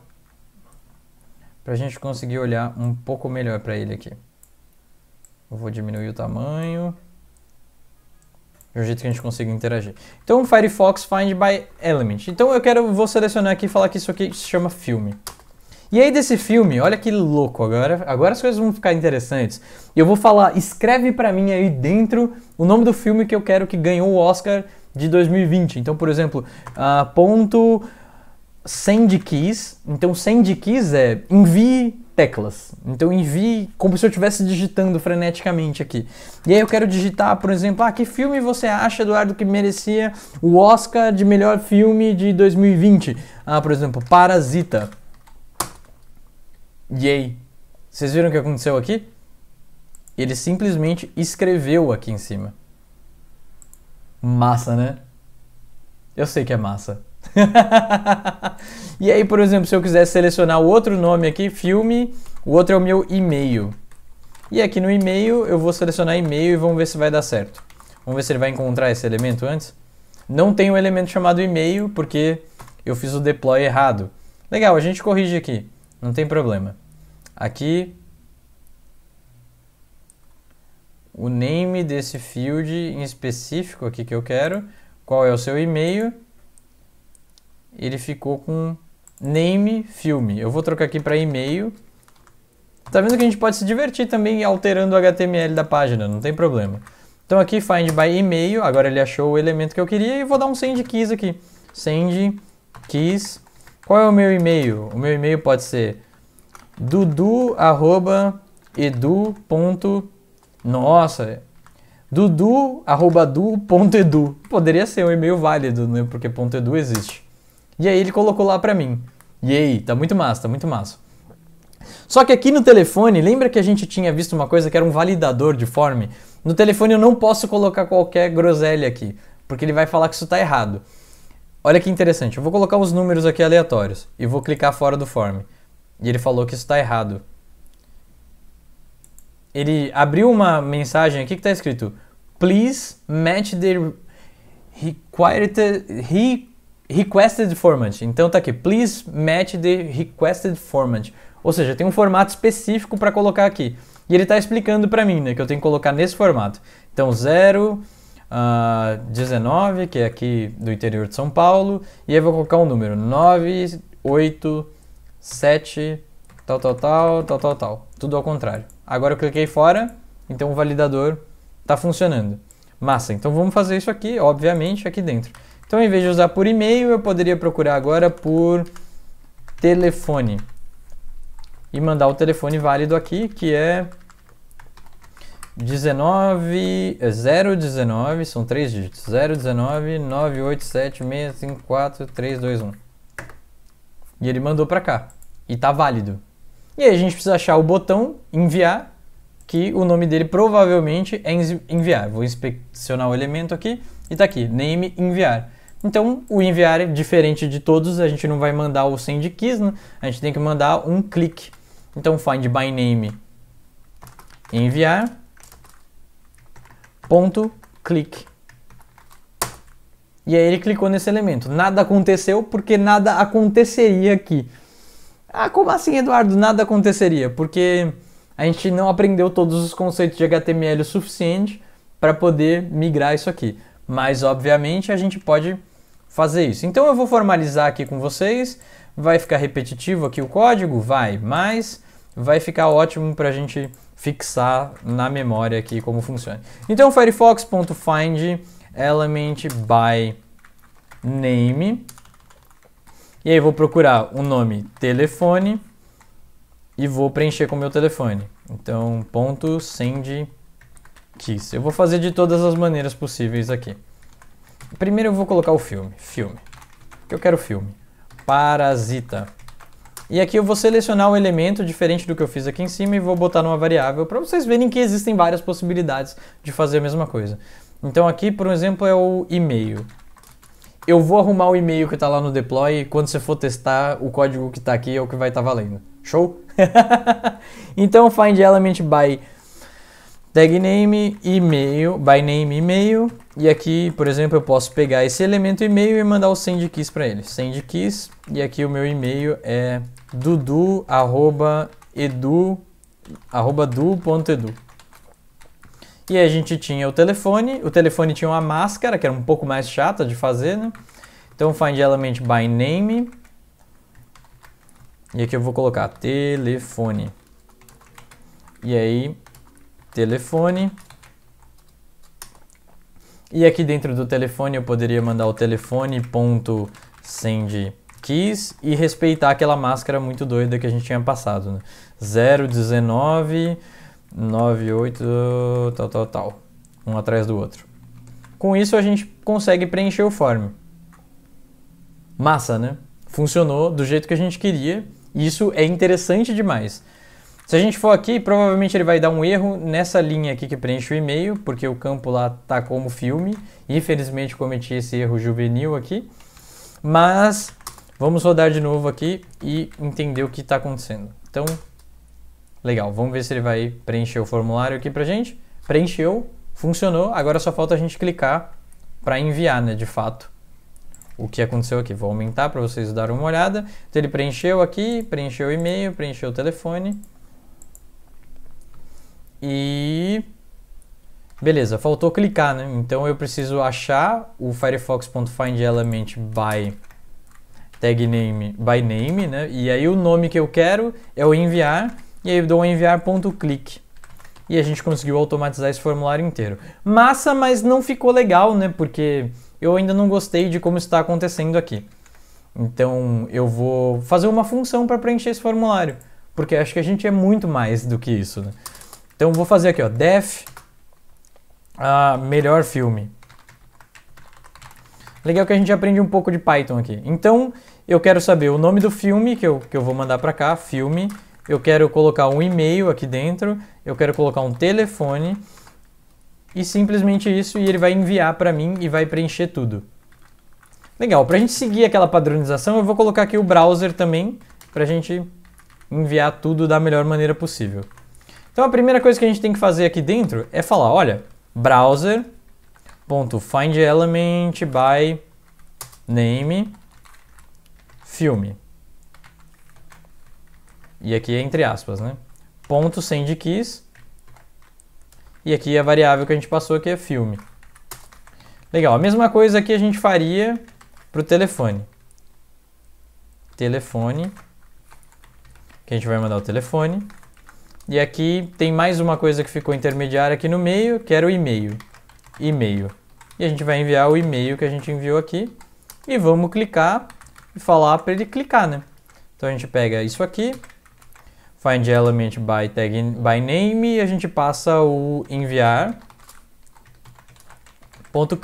para a gente conseguir olhar um pouco melhor para ele aqui. Eu vou diminuir o tamanho. De um jeito que a gente consiga interagir. Então, Firefox Find by Element. Então, eu quero, vou selecionar aqui e falar que isso aqui se chama filme. E aí, desse filme, olha que louco agora. Agora as coisas vão ficar interessantes. E eu vou falar, escreve para mim aí dentro o nome do filme que eu quero que ganhou o Oscar de 2020. Então, por exemplo, uh, ponto send keys. Então, send keys é envie teclas. Então, envie como se eu estivesse digitando freneticamente aqui. E aí eu quero digitar, por exemplo, ah, que filme você acha, Eduardo, que merecia o Oscar de melhor filme de 2020? Ah, por exemplo, Parasita. E aí? Vocês viram o que aconteceu aqui? Ele simplesmente escreveu aqui em cima. Massa, né? Eu sei que é massa. e aí, por exemplo, se eu quiser selecionar o outro nome aqui, filme, o outro é o meu e-mail. E aqui no e-mail eu vou selecionar e-mail e vamos ver se vai dar certo. Vamos ver se ele vai encontrar esse elemento antes. Não tem um elemento chamado e-mail porque eu fiz o deploy errado. Legal, a gente corrige aqui. Não tem problema. Aqui o name desse field em específico aqui que eu quero, qual é o seu e-mail ele ficou com name filme. Eu vou trocar aqui para e-mail. Tá vendo que a gente pode se divertir também alterando o HTML da página, não tem problema. Então aqui find by e-mail, agora ele achou o elemento que eu queria e vou dar um send keys aqui. Send keys. Qual é o meu e-mail? O meu e-mail pode ser dudu@edu. Nossa, dudu@du.edu. Poderia ser um e-mail válido, né? Porque .edu existe. E aí ele colocou lá pra mim. E aí, tá muito massa, tá muito massa. Só que aqui no telefone, lembra que a gente tinha visto uma coisa que era um validador de form? No telefone eu não posso colocar qualquer groselha aqui, porque ele vai falar que isso tá errado. Olha que interessante, eu vou colocar os números aqui aleatórios e vou clicar fora do form. E ele falou que isso está errado. Ele abriu uma mensagem aqui que está escrito Please match the required, requested format. Então tá aqui, please match the requested format. Ou seja, tem um formato específico para colocar aqui. E ele está explicando para mim, né, que eu tenho que colocar nesse formato. Então 0, uh, 19, que é aqui do interior de São Paulo, e aí eu vou colocar um número, 9, 8, 7, tal, tal, tal, tal, tal, tal. Tudo ao contrário. Agora eu cliquei fora, então o validador está funcionando. Massa, então vamos fazer isso aqui, obviamente, aqui dentro. Então, em vez de usar por e-mail, eu poderia procurar agora por telefone. E mandar o telefone válido aqui, que é 19019, 019, é são três dígitos. 019 987 654 321. E ele mandou para cá. E tá válido. E aí a gente precisa achar o botão enviar, que o nome dele provavelmente é enviar. Vou inspecionar o elemento aqui e tá aqui, name enviar. Então, o enviar, é diferente de todos, a gente não vai mandar o send keys, né? a gente tem que mandar um clique. Então, find by name, enviar, ponto, clique. E aí ele clicou nesse elemento. Nada aconteceu porque nada aconteceria aqui. Ah, como assim, Eduardo? Nada aconteceria? Porque a gente não aprendeu todos os conceitos de HTML o suficiente para poder migrar isso aqui. Mas, obviamente, a gente pode fazer isso. Então eu vou formalizar aqui com vocês, vai ficar repetitivo aqui o código? Vai, mas vai ficar ótimo para a gente fixar na memória aqui como funciona. Então firefox.find element by name e aí vou procurar o nome telefone e vou preencher com o meu telefone. Então ponto send keys. Eu vou fazer de todas as maneiras possíveis aqui. Primeiro eu vou colocar o filme. Filme. Que eu quero filme. Parasita. E aqui eu vou selecionar um elemento diferente do que eu fiz aqui em cima e vou botar numa variável para vocês verem que existem várias possibilidades de fazer a mesma coisa. Então aqui, por exemplo, é o e-mail. Eu vou arrumar o e-mail que está lá no deploy e quando você for testar, o código que está aqui é o que vai estar tá valendo. Show? então find element by tag name, e-mail, by name e-mail. E aqui, por exemplo, eu posso pegar esse elemento e-mail e mandar o send keys para ele. Send keys. E aqui o meu e-mail é dudu@edu arroba du.edu. E aí a gente tinha o telefone, o telefone tinha uma máscara, que era um pouco mais chata de fazer, né? Então find element by name. E aqui eu vou colocar telefone. E aí telefone. E aqui dentro do telefone eu poderia mandar o telefone.send keys e respeitar aquela máscara muito doida que a gente tinha passado, né? 019 98 tal tal tal, um atrás do outro. Com isso a gente consegue preencher o form. Massa, né? Funcionou do jeito que a gente queria. Isso é interessante demais. Se a gente for aqui, provavelmente ele vai dar um erro nessa linha aqui que preenche o e-mail, porque o campo lá tá como filme. Infelizmente cometi esse erro juvenil aqui. Mas vamos rodar de novo aqui e entender o que está acontecendo. Então, legal. Vamos ver se ele vai preencher o formulário aqui para gente. Preencheu, funcionou. Agora só falta a gente clicar para enviar, né, de fato o que aconteceu aqui. Vou aumentar para vocês darem uma olhada. Então ele preencheu aqui, preencheu o e-mail, preencheu o telefone e beleza, faltou clicar, né? Então eu preciso achar o firefox.findelement by tag name by name, né? E aí o nome que eu quero é o enviar e aí eu dou um enviar.click. E a gente conseguiu automatizar esse formulário inteiro. Massa, mas não ficou legal, né? Porque eu ainda não gostei de como está acontecendo aqui. Então eu vou fazer uma função para preencher esse formulário, porque acho que a gente é muito mais do que isso. Né? Então vou fazer aqui, ó, def a melhor filme. Legal que a gente aprende um pouco de Python aqui. Então eu quero saber o nome do filme que eu, que eu vou mandar para cá, filme. Eu quero colocar um e-mail aqui dentro, eu quero colocar um telefone e simplesmente isso e ele vai enviar para mim e vai preencher tudo. Legal, para a gente seguir aquela padronização, eu vou colocar aqui o browser também para a gente enviar tudo da melhor maneira possível. Então a primeira coisa que a gente tem que fazer aqui dentro é falar, olha, browser ponto by name filme e aqui é entre aspas, né? Ponto keys e aqui a variável que a gente passou aqui é filme. Legal, a mesma coisa que a gente faria para o telefone. Telefone, que a gente vai mandar o telefone. E aqui tem mais uma coisa que ficou intermediária aqui no meio, que era o e-mail. E-mail. E a gente vai enviar o e-mail que a gente enviou aqui. E vamos clicar e falar para ele clicar, né? Então a gente pega isso aqui, find element by tag by name e a gente passa o enviar ponto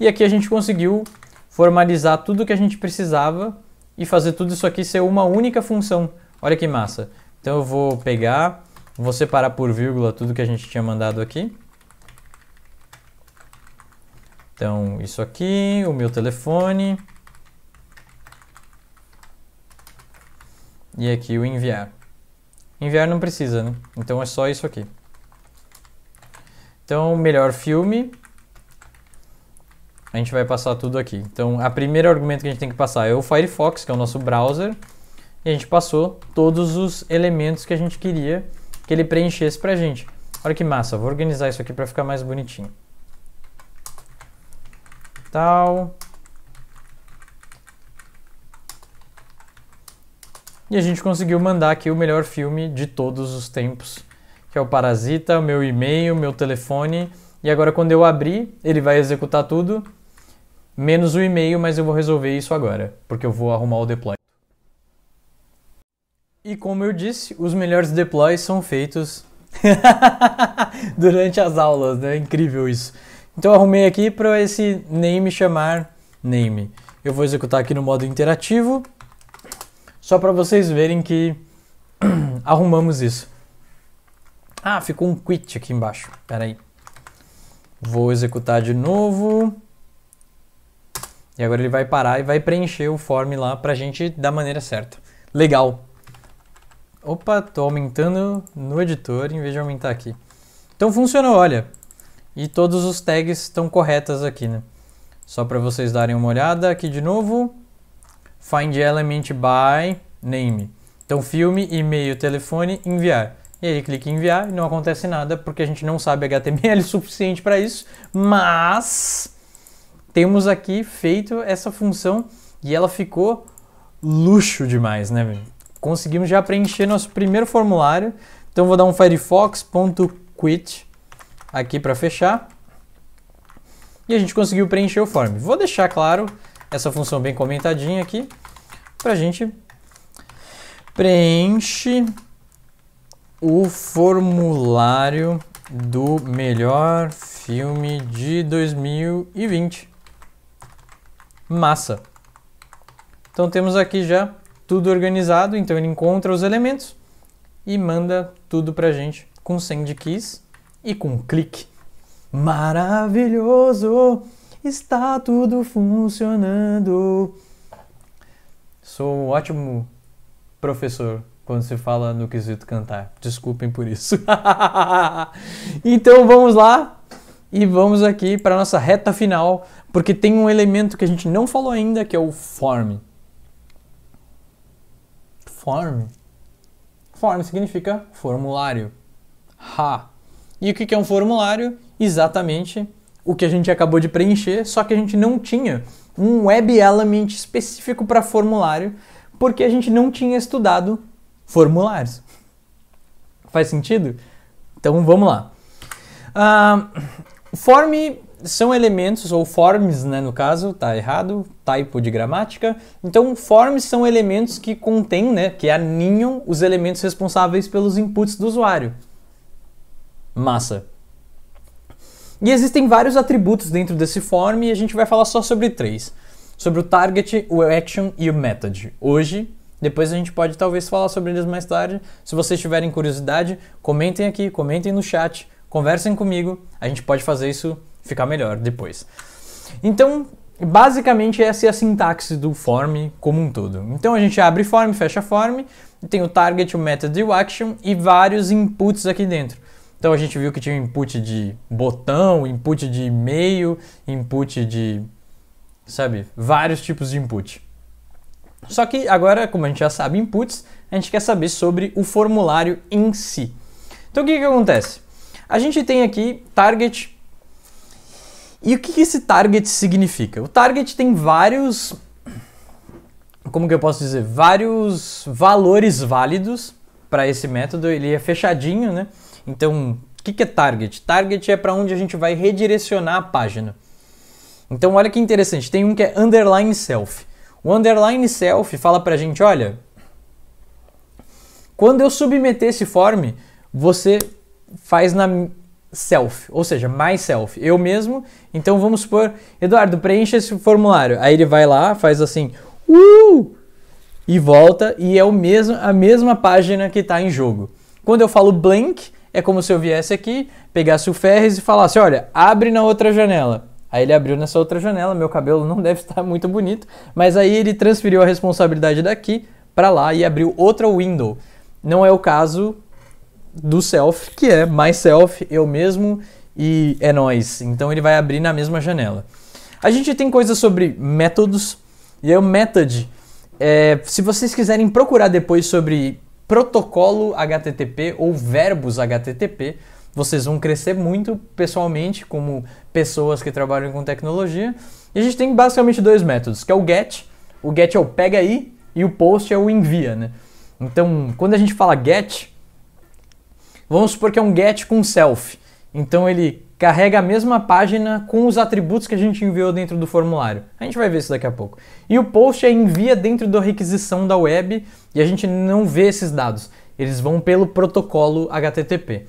E aqui a gente conseguiu formalizar tudo que a gente precisava e fazer tudo isso aqui ser uma única função. Olha que massa. Então eu vou pegar, vou separar por vírgula tudo que a gente tinha mandado aqui. Então isso aqui, o meu telefone. E aqui o enviar. Enviar não precisa, né? Então é só isso aqui. Então, melhor filme. A gente vai passar tudo aqui. Então, a primeiro argumento que a gente tem que passar é o Firefox, que é o nosso browser e a gente passou todos os elementos que a gente queria que ele preenchesse para a gente. Olha que massa, vou organizar isso aqui para ficar mais bonitinho. Tal. E a gente conseguiu mandar aqui o melhor filme de todos os tempos, que é o Parasita, meu e-mail, meu telefone. E agora quando eu abrir, ele vai executar tudo, menos o e-mail, mas eu vou resolver isso agora, porque eu vou arrumar o deploy. E como eu disse, os melhores deploys são feitos durante as aulas, né? É incrível isso. Então arrumei aqui para esse name chamar name. Eu vou executar aqui no modo interativo, só para vocês verem que arrumamos isso. Ah, ficou um quit aqui embaixo. Pera aí. Vou executar de novo. E agora ele vai parar e vai preencher o form lá a gente da maneira certa. Legal. Opa, tô aumentando no editor em vez de aumentar aqui. Então funcionou, olha. E todos os tags estão corretas aqui, né? Só para vocês darem uma olhada aqui de novo. Find element by name. Então filme, e-mail, telefone, enviar. E aí clica em enviar e não acontece nada porque a gente não sabe HTML suficiente para isso, mas temos aqui feito essa função e ela ficou luxo demais, né, velho? conseguimos já preencher nosso primeiro formulário. Então vou dar um firefox.quit aqui para fechar. E a gente conseguiu preencher o form. Vou deixar claro essa função bem comentadinha aqui para a gente preenche o formulário do melhor filme de 2020. Massa. Então temos aqui já tudo organizado, então ele encontra os elementos e manda tudo pra gente com send keys e com um clique. Maravilhoso! Está tudo funcionando. Sou um ótimo professor quando se fala no quesito cantar. Desculpem por isso. então vamos lá e vamos aqui para nossa reta final, porque tem um elemento que a gente não falou ainda, que é o form form. Form significa formulário. Ha. E o que é um formulário? Exatamente o que a gente acabou de preencher, só que a gente não tinha um web element específico para formulário, porque a gente não tinha estudado formulários. Faz sentido? Então vamos lá. Uh, form são elementos, ou forms, né, no caso, tá errado, typo de gramática. Então, forms são elementos que contêm, né, que aninham os elementos responsáveis pelos inputs do usuário. Massa. E existem vários atributos dentro desse form e a gente vai falar só sobre três. Sobre o target, o action e o method. Hoje, depois a gente pode talvez falar sobre eles mais tarde. Se vocês tiverem curiosidade, comentem aqui, comentem no chat, conversem comigo. A gente pode fazer isso ficar melhor depois. Então, basicamente essa é a sintaxe do form como um todo. Então a gente abre form, fecha form, tem o target, o method e o action e vários inputs aqui dentro. Então a gente viu que tinha input de botão, input de e-mail, input de sabe, vários tipos de input. Só que agora, como a gente já sabe inputs, a gente quer saber sobre o formulário em si. Então o que, que acontece? A gente tem aqui target, e o que esse target significa? O target tem vários. Como que eu posso dizer? Vários valores válidos para esse método. Ele é fechadinho, né? Então, o que, que é target? Target é para onde a gente vai redirecionar a página. Então, olha que interessante. Tem um que é underline self. O underline self fala para a gente: olha, quando eu submeter esse form, você faz na self, ou seja, myself, eu mesmo. Então vamos supor, Eduardo, preencha esse formulário. Aí ele vai lá, faz assim, uh, e volta e é o mesmo a mesma página que está em jogo. Quando eu falo blank, é como se eu viesse aqui, pegasse o Ferris e falasse, olha, abre na outra janela. Aí ele abriu nessa outra janela, meu cabelo não deve estar muito bonito, mas aí ele transferiu a responsabilidade daqui para lá e abriu outra window. Não é o caso do self, que é myself, eu mesmo e é nós. Então ele vai abrir na mesma janela. A gente tem coisas sobre métodos, e aí o method, é, se vocês quiserem procurar depois sobre protocolo HTTP ou verbos HTTP, vocês vão crescer muito pessoalmente como pessoas que trabalham com tecnologia. E a gente tem basicamente dois métodos, que é o get, o get é o pega aí e o post é o envia, né? Então, quando a gente fala get, Vamos supor que é um get com self. Então ele carrega a mesma página com os atributos que a gente enviou dentro do formulário. A gente vai ver isso daqui a pouco. E o post é envia dentro da requisição da web e a gente não vê esses dados. Eles vão pelo protocolo HTTP.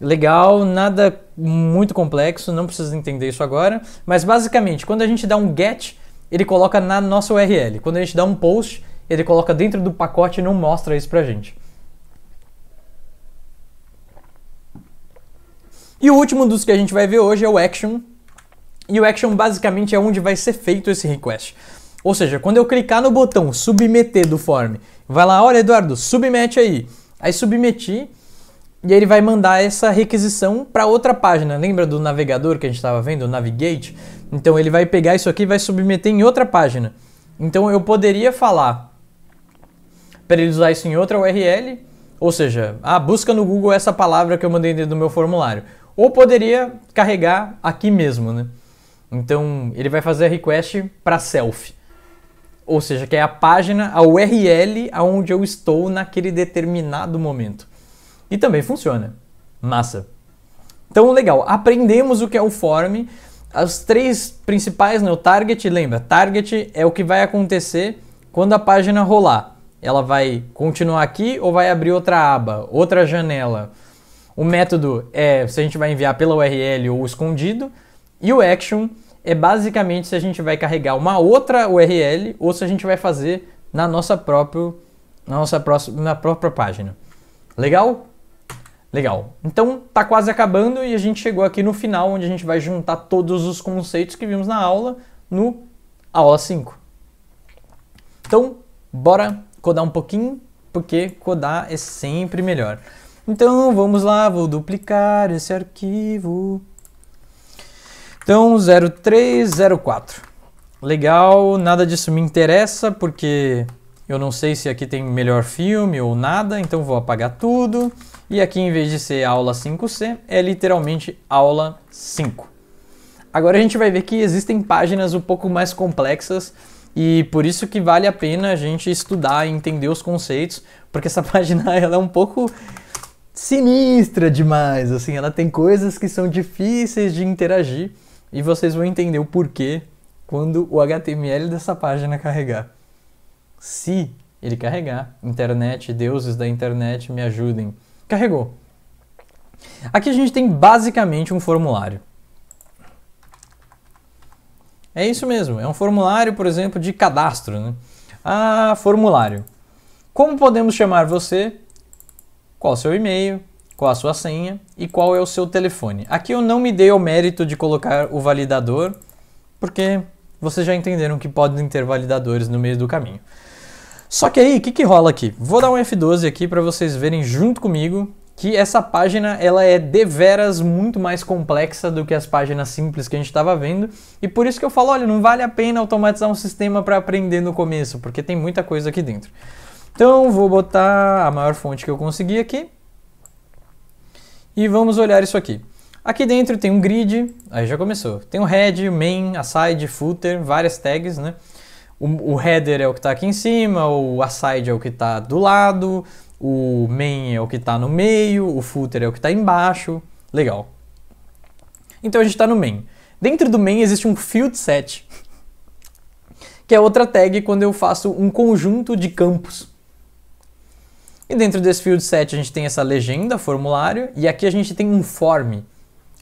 Legal, nada muito complexo, não precisa entender isso agora, mas basicamente, quando a gente dá um get, ele coloca na nossa URL. Quando a gente dá um post, ele coloca dentro do pacote e não mostra isso pra gente. E o último dos que a gente vai ver hoje é o action. E o action basicamente é onde vai ser feito esse request. Ou seja, quando eu clicar no botão submeter do form, vai lá, olha Eduardo, submete aí. Aí submeti e ele vai mandar essa requisição para outra página. Lembra do navegador que a gente estava vendo, o Navigate? Então ele vai pegar isso aqui e vai submeter em outra página. Então eu poderia falar para ele usar isso em outra URL, ou seja, ah, busca no Google essa palavra que eu mandei dentro do meu formulário. Ou poderia carregar aqui mesmo, né? Então ele vai fazer a request para self. Ou seja, que é a página, a URL aonde eu estou naquele determinado momento. E também funciona. Massa. Então, legal, aprendemos o que é o form. As três principais, né? O target, lembra? Target é o que vai acontecer quando a página rolar. Ela vai continuar aqui ou vai abrir outra aba, outra janela. O método é se a gente vai enviar pela URL ou escondido, e o action é basicamente se a gente vai carregar uma outra URL ou se a gente vai fazer na nossa própria, na nossa próxima, na própria página. Legal? Legal. Então tá quase acabando e a gente chegou aqui no final onde a gente vai juntar todos os conceitos que vimos na aula no aula 5. Então, bora codar um pouquinho, porque codar é sempre melhor. Então vamos lá, vou duplicar esse arquivo. Então 0304. Legal, nada disso me interessa porque eu não sei se aqui tem melhor filme ou nada, então vou apagar tudo. E aqui em vez de ser aula 5C, é literalmente aula 5. Agora a gente vai ver que existem páginas um pouco mais complexas e por isso que vale a pena a gente estudar e entender os conceitos, porque essa página ela é um pouco sinistra demais, assim, ela tem coisas que são difíceis de interagir e vocês vão entender o porquê quando o HTML dessa página carregar. Se ele carregar, internet, deuses da internet me ajudem. Carregou. Aqui a gente tem basicamente um formulário. É isso mesmo, é um formulário, por exemplo, de cadastro. Né? Ah, formulário. Como podemos chamar você qual o seu e-mail, qual a sua senha e qual é o seu telefone. Aqui eu não me dei o mérito de colocar o validador, porque vocês já entenderam que podem ter validadores no meio do caminho. Só que aí, o que, que rola aqui? Vou dar um F12 aqui para vocês verem junto comigo que essa página ela é deveras muito mais complexa do que as páginas simples que a gente estava vendo e por isso que eu falo, olha, não vale a pena automatizar um sistema para aprender no começo, porque tem muita coisa aqui dentro. Então vou botar a maior fonte que eu conseguir aqui. E vamos olhar isso aqui. Aqui dentro tem um grid, aí já começou. Tem um head, main, aside, footer, várias tags, né? O, o header é o que está aqui em cima, o aside é o que está do lado, o main é o que está no meio, o footer é o que está embaixo. Legal. Então a gente está no main. Dentro do main existe um field set, que é outra tag quando eu faço um conjunto de campos. E dentro desse field set a gente tem essa legenda, formulário, e aqui a gente tem um form.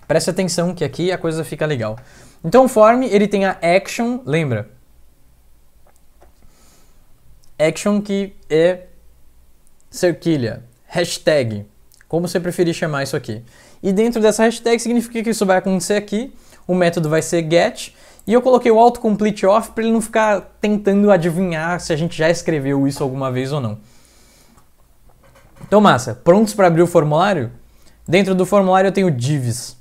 Preste atenção que aqui a coisa fica legal. Então o form ele tem a action, lembra? Action que é cerquilha, hashtag, como você preferir chamar isso aqui. E dentro dessa hashtag significa que isso vai acontecer aqui, o método vai ser get, e eu coloquei o autocomplete off para ele não ficar tentando adivinhar se a gente já escreveu isso alguma vez ou não. Então, massa, prontos para abrir o formulário? Dentro do formulário eu tenho divs.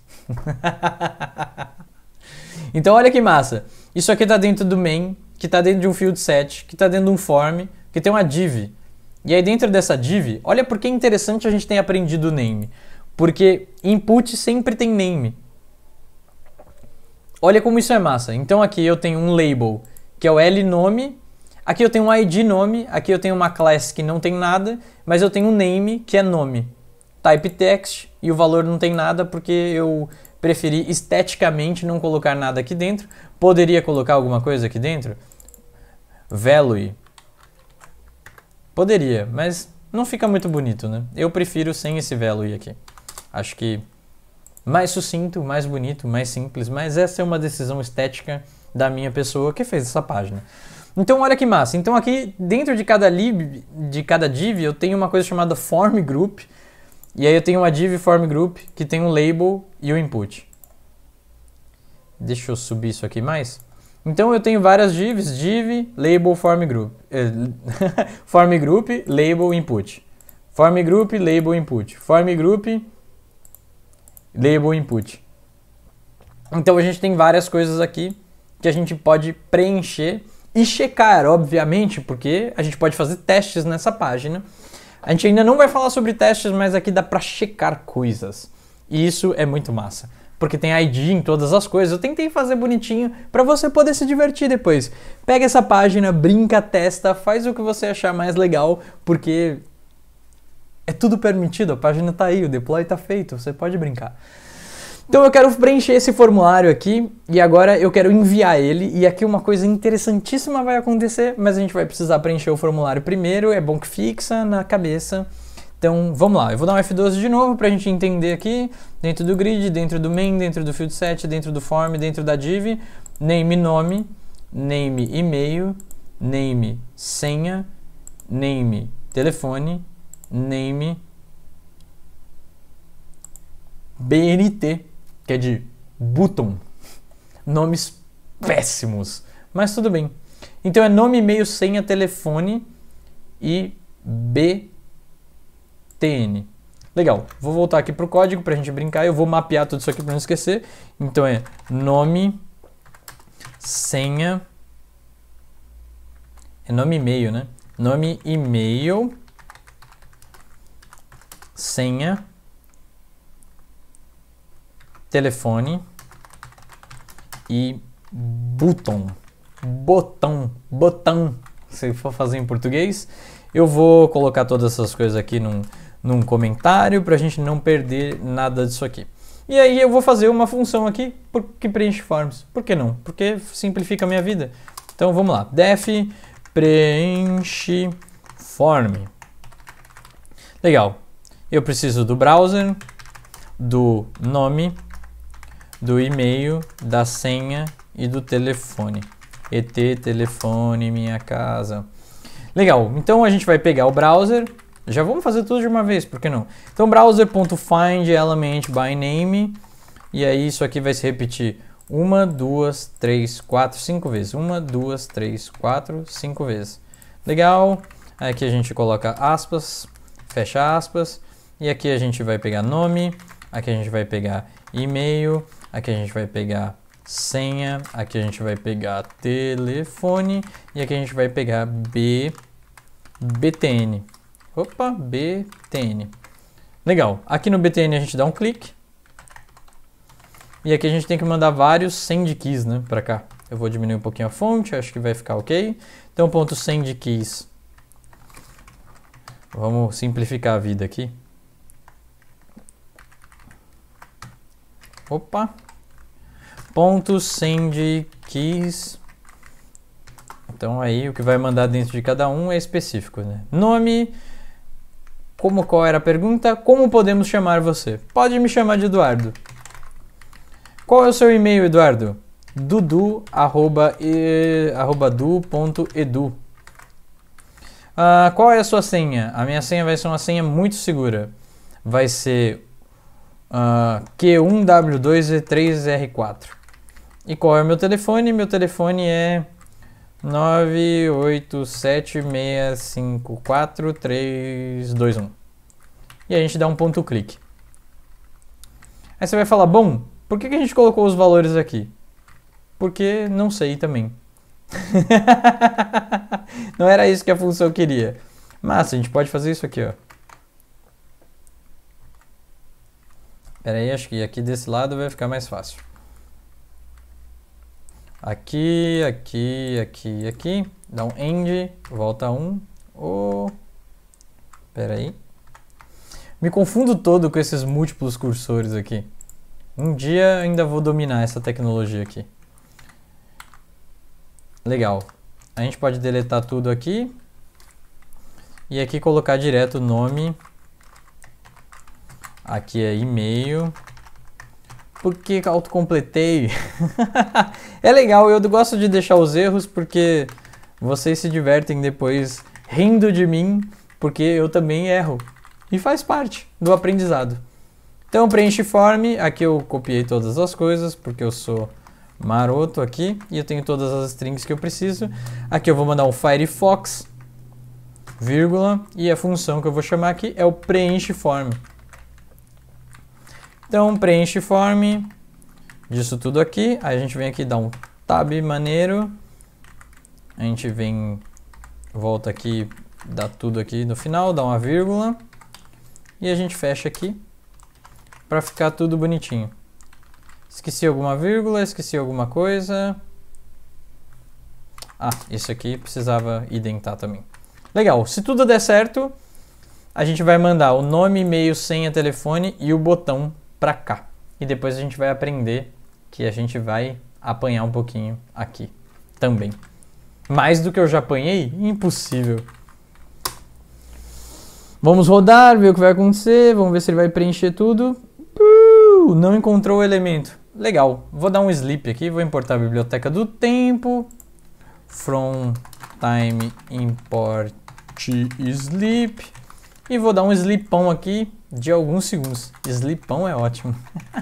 então, olha que massa. Isso aqui está dentro do main, que está dentro de um field set, que está dentro de um form, que tem uma div. E aí dentro dessa div, olha porque é interessante a gente ter aprendido o name. Porque input sempre tem name. Olha como isso é massa. Então aqui eu tenho um label, que é o L nome, Aqui eu tenho um id nome, aqui eu tenho uma class que não tem nada, mas eu tenho um name que é nome. Type text e o valor não tem nada porque eu preferi esteticamente não colocar nada aqui dentro. Poderia colocar alguma coisa aqui dentro? Value. Poderia, mas não fica muito bonito, né? Eu prefiro sem esse value aqui. Acho que mais sucinto, mais bonito, mais simples, mas essa é uma decisão estética da minha pessoa que fez essa página. Então olha que massa. Então aqui dentro de cada lib, de cada div, eu tenho uma coisa chamada form group. E aí eu tenho uma div form group que tem um label e o um input. Deixa eu subir isso aqui mais. Então eu tenho várias divs, div, label, form group, form group, label, input. Form group, label, input. Form group, label, input. Então a gente tem várias coisas aqui que a gente pode preencher e checar, obviamente, porque a gente pode fazer testes nessa página. A gente ainda não vai falar sobre testes, mas aqui dá para checar coisas. E isso é muito massa, porque tem ID em todas as coisas. Eu tentei fazer bonitinho para você poder se divertir depois. Pega essa página, brinca, testa, faz o que você achar mais legal, porque é tudo permitido, a página está aí, o deploy está feito, você pode brincar. Então eu quero preencher esse formulário aqui e agora eu quero enviar ele. E aqui uma coisa interessantíssima vai acontecer, mas a gente vai precisar preencher o formulário primeiro. É bom que fixa na cabeça. Então vamos lá, eu vou dar um F12 de novo para a gente entender aqui, dentro do grid, dentro do main, dentro do field set, dentro do form, dentro da div, name nome, name e-mail, name senha, name telefone, name BNT que é de Button. Nomes péssimos, mas tudo bem. Então é nome, e-mail, senha, telefone e BTN. Legal, vou voltar aqui para o código para a gente brincar. Eu vou mapear tudo isso aqui para não esquecer. Então é nome, senha, é nome e-mail, né? Nome e-mail, senha, telefone e button, botão, botão, se for fazer em português. Eu vou colocar todas essas coisas aqui num, num comentário para a gente não perder nada disso aqui. E aí eu vou fazer uma função aqui que preenche forms. Por que não? Porque simplifica a minha vida. Então vamos lá. def preenche form. Legal. Eu preciso do browser, do nome do e-mail, da senha e do telefone. ET, telefone, minha casa. Legal, então a gente vai pegar o browser. Já vamos fazer tudo de uma vez, por que não? Então browser.find element by name. E aí isso aqui vai se repetir uma, duas, três, quatro, cinco vezes. Uma, duas, três, quatro, cinco vezes. Legal. Aqui a gente coloca aspas, fecha aspas. E aqui a gente vai pegar nome. Aqui a gente vai pegar e-mail. Aqui a gente vai pegar senha, aqui a gente vai pegar telefone e aqui a gente vai pegar B, BTN. Opa, BTN. Legal, aqui no BTN a gente dá um clique. E aqui a gente tem que mandar vários send keys, né, pra cá. Eu vou diminuir um pouquinho a fonte, acho que vai ficar ok. Então, ponto send keys. Vamos simplificar a vida aqui. Opa, ponto send keys. Então aí o que vai mandar dentro de cada um é específico, né? Nome, como qual era a pergunta, como podemos chamar você? Pode me chamar de Eduardo. Qual é o seu e-mail, Eduardo? dudu arroba, e, arroba du ponto edu. Ah, qual é a sua senha? A minha senha vai ser uma senha muito segura. Vai ser uh, ah, Q1W2E3R4. E qual é o meu telefone? Meu telefone é 987654321. E a gente dá um ponto clique. Aí você vai falar, bom, por que, a gente colocou os valores aqui? Porque não sei também. não era isso que a função queria. Mas a gente pode fazer isso aqui, ó. Pera aí, acho que aqui desse lado vai ficar mais fácil aqui, aqui, aqui, aqui, dá um end, volta um, o... pera peraí. Me confundo todo com esses múltiplos cursores aqui. Um dia ainda vou dominar essa tecnologia aqui. Legal. A gente pode deletar tudo aqui. E aqui colocar direto o nome. Aqui é e-mail porque autocompletei. é legal, eu gosto de deixar os erros porque vocês se divertem depois rindo de mim, porque eu também erro. E faz parte do aprendizado. Então preenche form, aqui eu copiei todas as coisas, porque eu sou maroto aqui, e eu tenho todas as strings que eu preciso. Aqui eu vou mandar um Firefox, vírgula, e a função que eu vou chamar aqui é o preenche form. Então, preenche form disso tudo aqui. Aí a gente vem aqui, dá um tab maneiro. A gente vem, volta aqui, dá tudo aqui no final, dá uma vírgula. E a gente fecha aqui para ficar tudo bonitinho. Esqueci alguma vírgula, esqueci alguma coisa. Ah, isso aqui precisava identar também. Legal, se tudo der certo, a gente vai mandar o nome, e-mail, senha, telefone e o botão para cá. E depois a gente vai aprender que a gente vai apanhar um pouquinho aqui também. Mais do que eu já apanhei? Impossível. Vamos rodar, ver o que vai acontecer, vamos ver se ele vai preencher tudo. Uh, não encontrou o elemento. Legal, vou dar um sleep aqui, vou importar a biblioteca do tempo. From time import sleep. E vou dar um sleepão aqui de alguns segundos. Slipão é ótimo.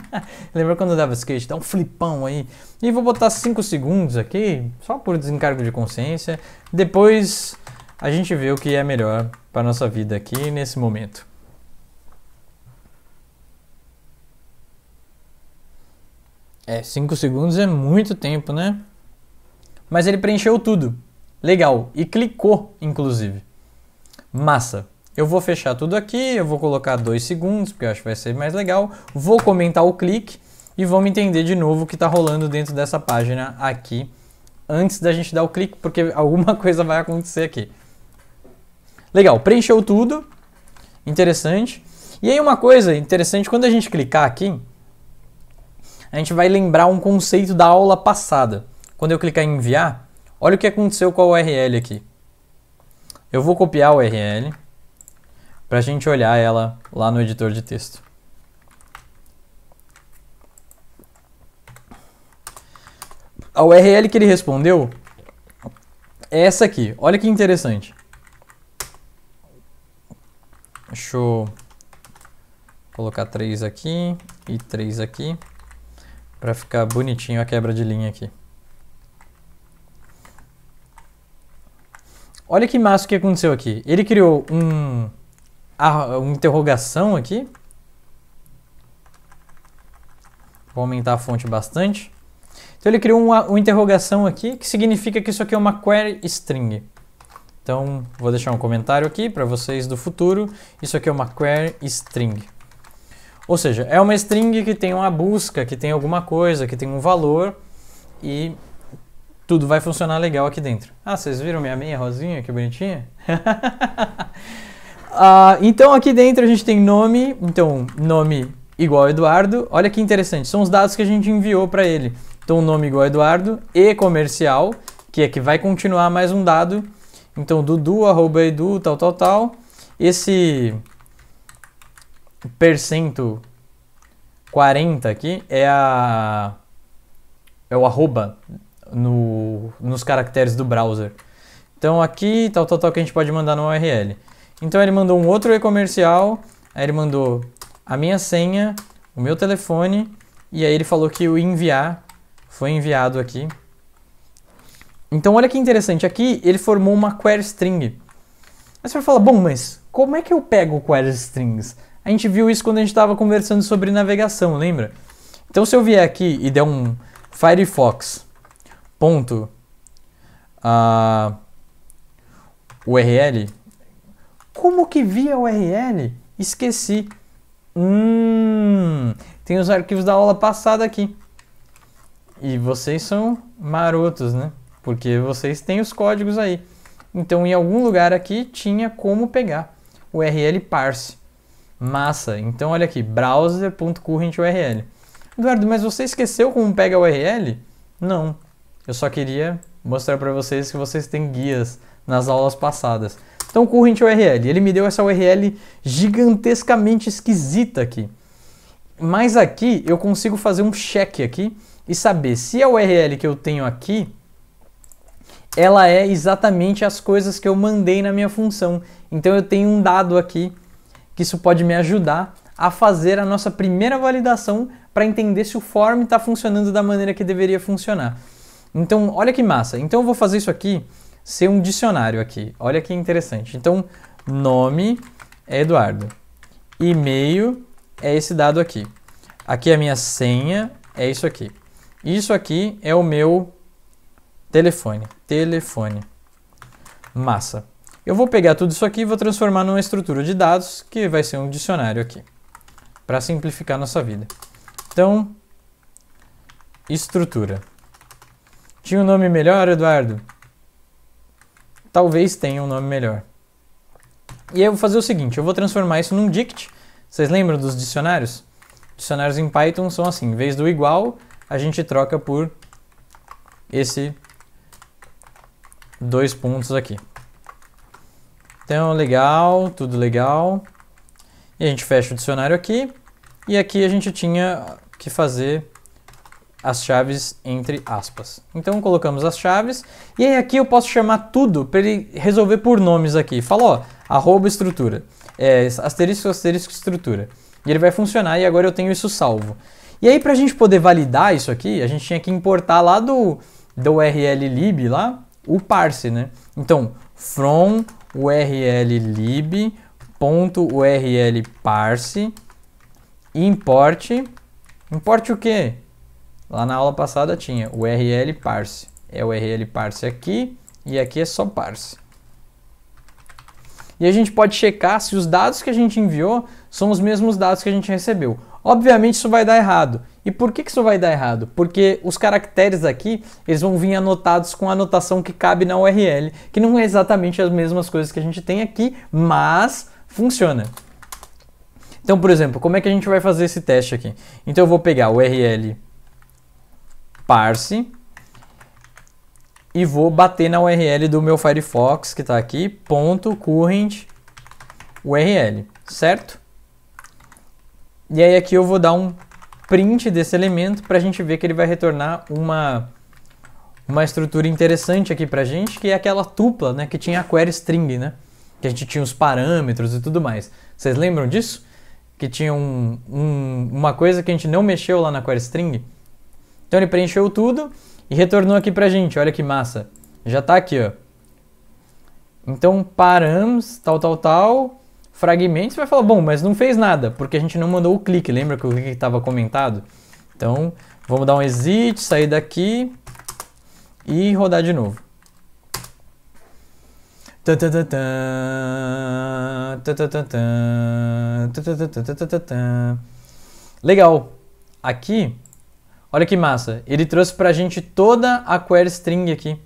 Lembra quando eu dava skate? Dá um flipão aí. E vou botar 5 segundos aqui, só por desencargo de consciência. Depois a gente vê o que é melhor para nossa vida aqui nesse momento. É, 5 segundos é muito tempo, né? Mas ele preencheu tudo. Legal. E clicou, inclusive. Massa. Eu vou fechar tudo aqui, eu vou colocar dois segundos, porque eu acho que vai ser mais legal. Vou comentar o clique e vamos entender de novo o que está rolando dentro dessa página aqui, antes da gente dar o clique, porque alguma coisa vai acontecer aqui. Legal, preencheu tudo, interessante. E aí uma coisa interessante, quando a gente clicar aqui, a gente vai lembrar um conceito da aula passada. Quando eu clicar em enviar, olha o que aconteceu com a URL aqui. Eu vou copiar a URL, para a gente olhar ela lá no editor de texto. A URL que ele respondeu é essa aqui. Olha que interessante. Deixa eu colocar três aqui e três aqui para ficar bonitinho a quebra de linha aqui. Olha que massa que aconteceu aqui. Ele criou um ah, uma interrogação aqui. Vou aumentar a fonte bastante. Então ele criou uma, uma, interrogação aqui, que significa que isso aqui é uma query string. Então vou deixar um comentário aqui para vocês do futuro. Isso aqui é uma query string. Ou seja, é uma string que tem uma busca, que tem alguma coisa, que tem um valor e tudo vai funcionar legal aqui dentro. Ah, vocês viram minha meia rosinha? Que bonitinha? Uh, então aqui dentro a gente tem nome, então nome igual Eduardo. Olha que interessante, são os dados que a gente enviou para ele. Então nome igual Eduardo e comercial, que é que vai continuar mais um dado. Então Dudu arroba Edu tal tal tal. Esse percento 40 aqui é a é o arroba no, nos caracteres do browser. Então aqui tal tal tal que a gente pode mandar no URL. Então ele mandou um outro e-comercial, aí ele mandou a minha senha, o meu telefone, e aí ele falou que o enviar foi enviado aqui. Então olha que interessante, aqui ele formou uma query string. Aí você vai falar, bom, mas como é que eu pego query strings? A gente viu isso quando a gente estava conversando sobre navegação, lembra? Então se eu vier aqui e der um Firefox ponto uh, URL como que via URL? Esqueci. Hum, tem os arquivos da aula passada aqui. E vocês são marotos, né? Porque vocês têm os códigos aí. Então, em algum lugar aqui tinha como pegar o URL parse. Massa. Então, olha aqui, browser.currentURL. Eduardo, mas você esqueceu como pega o URL? Não. Eu só queria mostrar para vocês que vocês têm guias nas aulas passadas. Então current URL, ele me deu essa URL gigantescamente esquisita aqui. Mas aqui eu consigo fazer um check aqui e saber se a URL que eu tenho aqui ela é exatamente as coisas que eu mandei na minha função. Então eu tenho um dado aqui que isso pode me ajudar a fazer a nossa primeira validação para entender se o form está funcionando da maneira que deveria funcionar. Então, olha que massa. Então eu vou fazer isso aqui ser um dicionário aqui. Olha que interessante. Então, nome é Eduardo. E-mail é esse dado aqui. Aqui a minha senha é isso aqui. Isso aqui é o meu telefone. Telefone. Massa. Eu vou pegar tudo isso aqui e vou transformar numa estrutura de dados, que vai ser um dicionário aqui, para simplificar nossa vida. Então, estrutura. Tinha um nome melhor, Eduardo? talvez tenha um nome melhor. E aí eu vou fazer o seguinte, eu vou transformar isso num dict. Vocês lembram dos dicionários? Dicionários em Python são assim, em vez do igual, a gente troca por esse dois pontos aqui. Então, legal, tudo legal. E a gente fecha o dicionário aqui. E aqui a gente tinha que fazer as chaves entre aspas. Então colocamos as chaves e aí aqui eu posso chamar tudo para ele resolver por nomes aqui. Fala, ó, arroba estrutura, é, asterisco, asterisco, estrutura. E ele vai funcionar e agora eu tenho isso salvo. E aí para a gente poder validar isso aqui, a gente tinha que importar lá do, do URL lib lá, o parse, né? Então, from url lib ponto url parse import import o que Lá na aula passada tinha o URL parse. É o URL parse aqui e aqui é só parse. E a gente pode checar se os dados que a gente enviou são os mesmos dados que a gente recebeu. Obviamente isso vai dar errado. E por que isso vai dar errado? Porque os caracteres aqui, eles vão vir anotados com a anotação que cabe na URL, que não é exatamente as mesmas coisas que a gente tem aqui, mas funciona. Então, por exemplo, como é que a gente vai fazer esse teste aqui? Então eu vou pegar o URL parse e vou bater na URL do meu Firefox que está aqui, ponto current URL, certo? E aí aqui eu vou dar um print desse elemento para a gente ver que ele vai retornar uma, uma estrutura interessante aqui para a gente, que é aquela tupla né, que tinha a query string, né? que a gente tinha os parâmetros e tudo mais. Vocês lembram disso? Que tinha um, um, uma coisa que a gente não mexeu lá na query string? Então ele preencheu tudo e retornou aqui pra gente. Olha que massa. Já tá aqui, ó. Então paramos, tal, tal, tal, fragmentos. Você vai falar, bom, mas não fez nada, porque a gente não mandou o clique. Lembra que o clique estava comentado? Então vamos dar um exit, sair daqui e rodar de novo. Legal. Aqui Olha que massa, ele trouxe pra gente toda a query string aqui.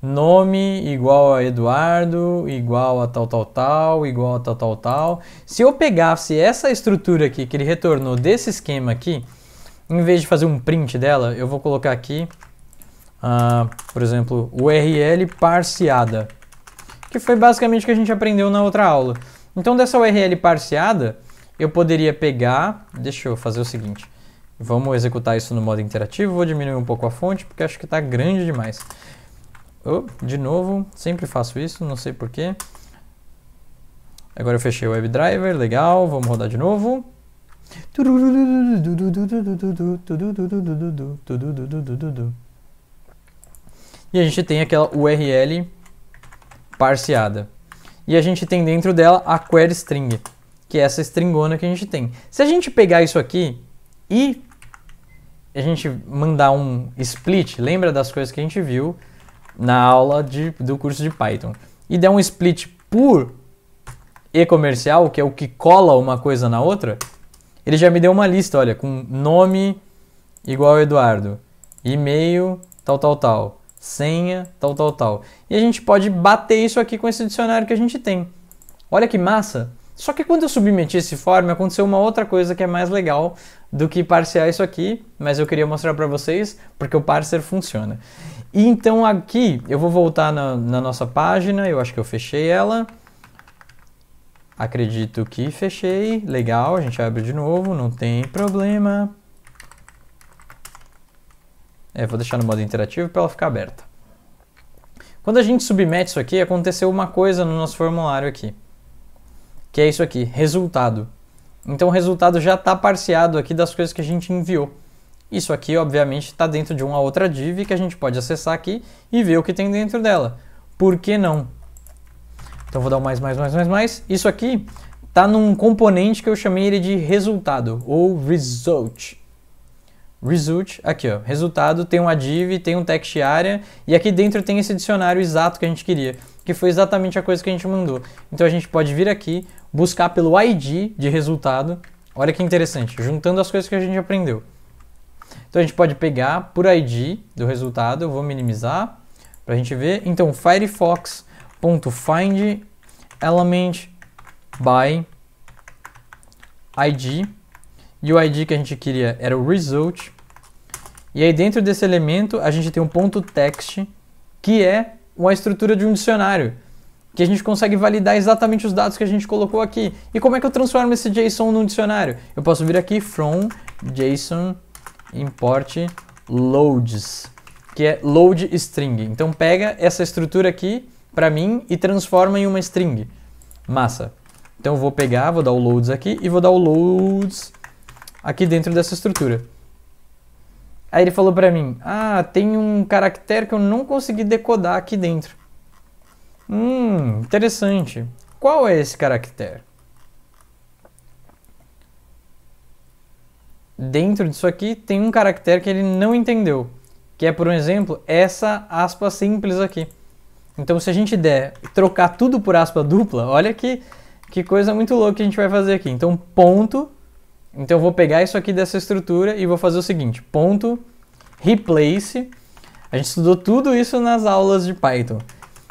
Nome igual a Eduardo, igual a tal, tal, tal, igual a tal, tal, tal. Se eu pegasse essa estrutura aqui que ele retornou desse esquema aqui, em vez de fazer um print dela, eu vou colocar aqui, uh, por exemplo, URL parseada, que foi basicamente o que a gente aprendeu na outra aula. Então, dessa URL parseada, eu poderia pegar, deixa eu fazer o seguinte, Vamos executar isso no modo interativo. Vou diminuir um pouco a fonte, porque acho que está grande demais. Oh, de novo, sempre faço isso, não sei porquê. Agora eu fechei o WebDriver, legal. Vamos rodar de novo. E a gente tem aquela URL parseada. E a gente tem dentro dela a query string, que é essa stringona que a gente tem. Se a gente pegar isso aqui e a gente mandar um split, lembra das coisas que a gente viu na aula de, do curso de Python, e der um split por e comercial, que é o que cola uma coisa na outra, ele já me deu uma lista, olha, com nome igual Eduardo, e-mail, tal, tal, tal, senha, tal, tal, tal. E a gente pode bater isso aqui com esse dicionário que a gente tem. Olha que massa! Só que quando eu submeti esse form, aconteceu uma outra coisa que é mais legal do que parsear isso aqui, mas eu queria mostrar para vocês porque o parser funciona. E então aqui eu vou voltar na, na nossa página, eu acho que eu fechei ela. Acredito que fechei, legal, a gente abre de novo, não tem problema. É, vou deixar no modo interativo para ela ficar aberta. Quando a gente submete isso aqui, aconteceu uma coisa no nosso formulário aqui que é isso aqui, resultado. Então o resultado já está parciado aqui das coisas que a gente enviou. Isso aqui, obviamente, está dentro de uma outra div que a gente pode acessar aqui e ver o que tem dentro dela. Por que não? Então vou dar um mais, mais, mais, mais, mais. Isso aqui está num componente que eu chamei ele de resultado, ou result. Result, aqui ó, resultado, tem uma div, tem um text area, e aqui dentro tem esse dicionário exato que a gente queria, que foi exatamente a coisa que a gente mandou. Então a gente pode vir aqui, buscar pelo ID de resultado. Olha que interessante, juntando as coisas que a gente aprendeu. Então a gente pode pegar por ID do resultado, eu vou minimizar para a gente ver. Então firefox.find element by ID e o ID que a gente queria era o result. E aí dentro desse elemento a gente tem um ponto text que é uma estrutura de um dicionário que a gente consegue validar exatamente os dados que a gente colocou aqui. E como é que eu transformo esse JSON num dicionário? Eu posso vir aqui from JSON import loads, que é load string. Então pega essa estrutura aqui para mim e transforma em uma string. Massa. Então eu vou pegar, vou dar o loads aqui e vou dar o loads aqui dentro dessa estrutura. Aí ele falou para mim: "Ah, tem um caractere que eu não consegui decodar aqui dentro". Hum, interessante. Qual é esse caractere? Dentro disso aqui tem um caractere que ele não entendeu, que é, por um exemplo, essa aspa simples aqui. Então, se a gente der trocar tudo por aspa dupla, olha que, que coisa muito louca que a gente vai fazer aqui. Então, ponto. Então, eu vou pegar isso aqui dessa estrutura e vou fazer o seguinte: ponto, replace. A gente estudou tudo isso nas aulas de Python.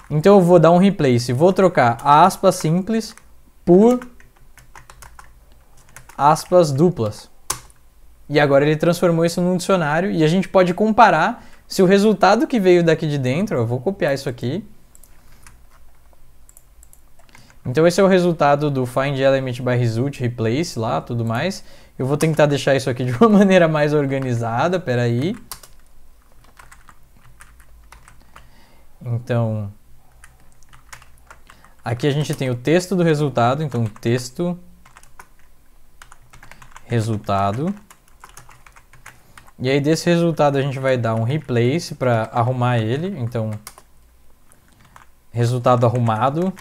Então eu vou dar um replace, vou trocar aspas simples por aspas duplas. E agora ele transformou isso num dicionário e a gente pode comparar se o resultado que veio daqui de dentro, eu vou copiar isso aqui. Então esse é o resultado do find element by result, replace lá, tudo mais. Eu vou tentar deixar isso aqui de uma maneira mais organizada, peraí. Então, Aqui a gente tem o texto do resultado, então texto resultado. E aí desse resultado a gente vai dar um replace para arrumar ele, então resultado arrumado.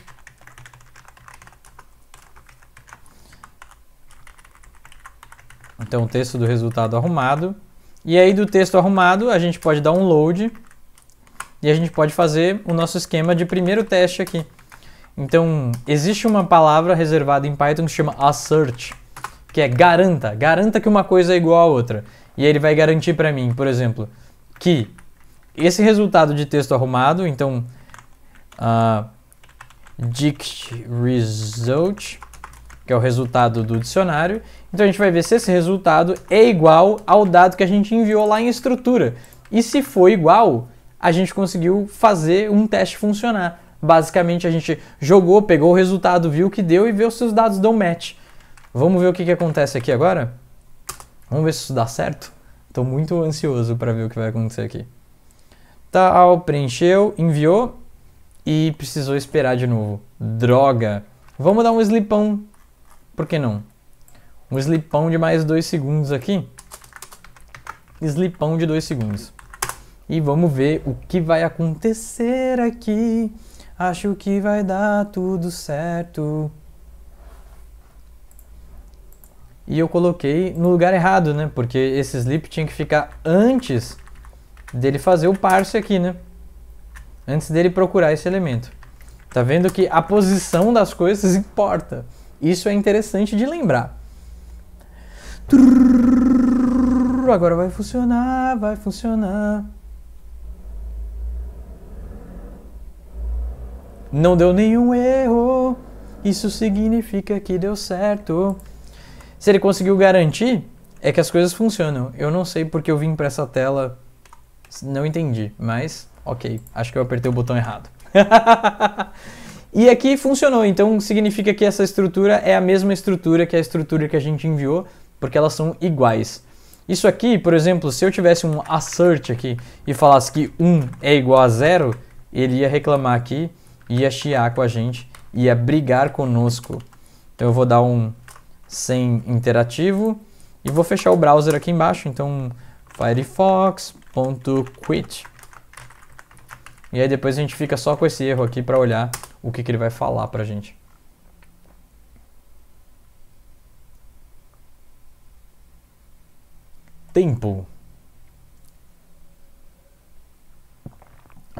Então o texto do resultado arrumado. E aí do texto arrumado a gente pode dar um load e a gente pode fazer o nosso esquema de primeiro teste aqui. Então, existe uma palavra reservada em Python que se chama assert, que é garanta, garanta que uma coisa é igual a outra. E ele vai garantir para mim, por exemplo, que esse resultado de texto arrumado, então uh, dict result, que é o resultado do dicionário, então a gente vai ver se esse resultado é igual ao dado que a gente enviou lá em estrutura. E se for igual, a gente conseguiu fazer um teste funcionar. Basicamente a gente jogou, pegou o resultado, viu o que deu e vê se os dados dão match. Vamos ver o que, que acontece aqui agora? Vamos ver se isso dá certo? Estou muito ansioso para ver o que vai acontecer aqui. tal preencheu, enviou e precisou esperar de novo. Droga! Vamos dar um slipão. Por que não? Um slipão de mais dois segundos aqui. Slipão de dois segundos. E vamos ver o que vai acontecer aqui. Acho que vai dar tudo certo. E eu coloquei no lugar errado, né? Porque esse sleep tinha que ficar antes dele fazer o parse aqui, né? Antes dele procurar esse elemento. Tá vendo que a posição das coisas importa. Isso é interessante de lembrar. Agora vai funcionar, vai funcionar. Não deu nenhum erro. Isso significa que deu certo. Se ele conseguiu garantir, é que as coisas funcionam. Eu não sei porque eu vim para essa tela. Não entendi, mas ok. Acho que eu apertei o botão errado. e aqui funcionou, então significa que essa estrutura é a mesma estrutura que a estrutura que a gente enviou, porque elas são iguais. Isso aqui, por exemplo, se eu tivesse um assert aqui e falasse que 1 é igual a 0, ele ia reclamar aqui ia é chiar com a gente, ia é brigar conosco. Então eu vou dar um sem interativo e vou fechar o browser aqui embaixo, então firefox.quit. E aí depois a gente fica só com esse erro aqui para olhar o que, que ele vai falar pra gente. Tempo.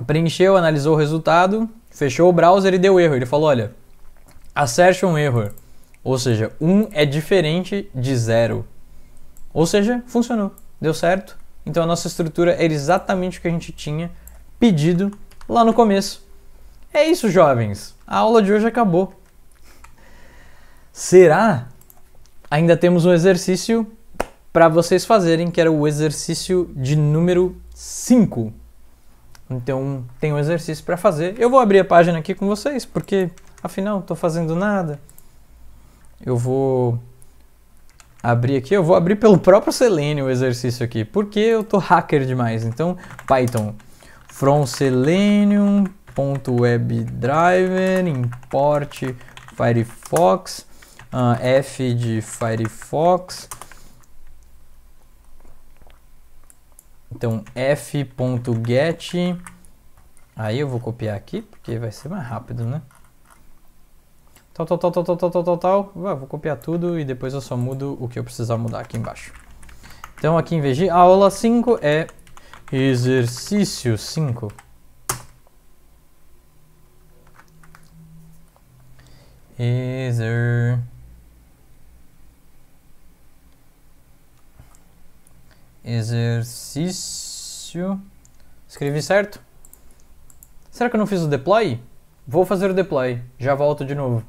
Preencheu, analisou o resultado fechou o browser e deu erro. Ele falou, olha, assertion error. Ou seja, 1 um é diferente de 0. Ou seja, funcionou. Deu certo. Então a nossa estrutura era exatamente o que a gente tinha pedido lá no começo. É isso, jovens. A aula de hoje acabou. Será? Ainda temos um exercício para vocês fazerem, que era o exercício de número 5. Então tem um exercício para fazer. Eu vou abrir a página aqui com vocês, porque afinal estou fazendo nada. Eu vou abrir aqui, eu vou abrir pelo próprio Selenium o exercício aqui, porque eu tô hacker demais. Então, Python from selenium.webdriver import firefox uh, f de firefox Então, f.get. Aí eu vou copiar aqui, porque vai ser mais rápido, né? Tal, tal, tal, tal, tal, tal, tal, tal. vou copiar tudo e depois eu só mudo o que eu precisar mudar aqui embaixo. Então, aqui em vez de aula 5 é exercício 5. Exercício. Exercício. Escrevi certo? Será que eu não fiz o deploy? Vou fazer o deploy, já volto de novo.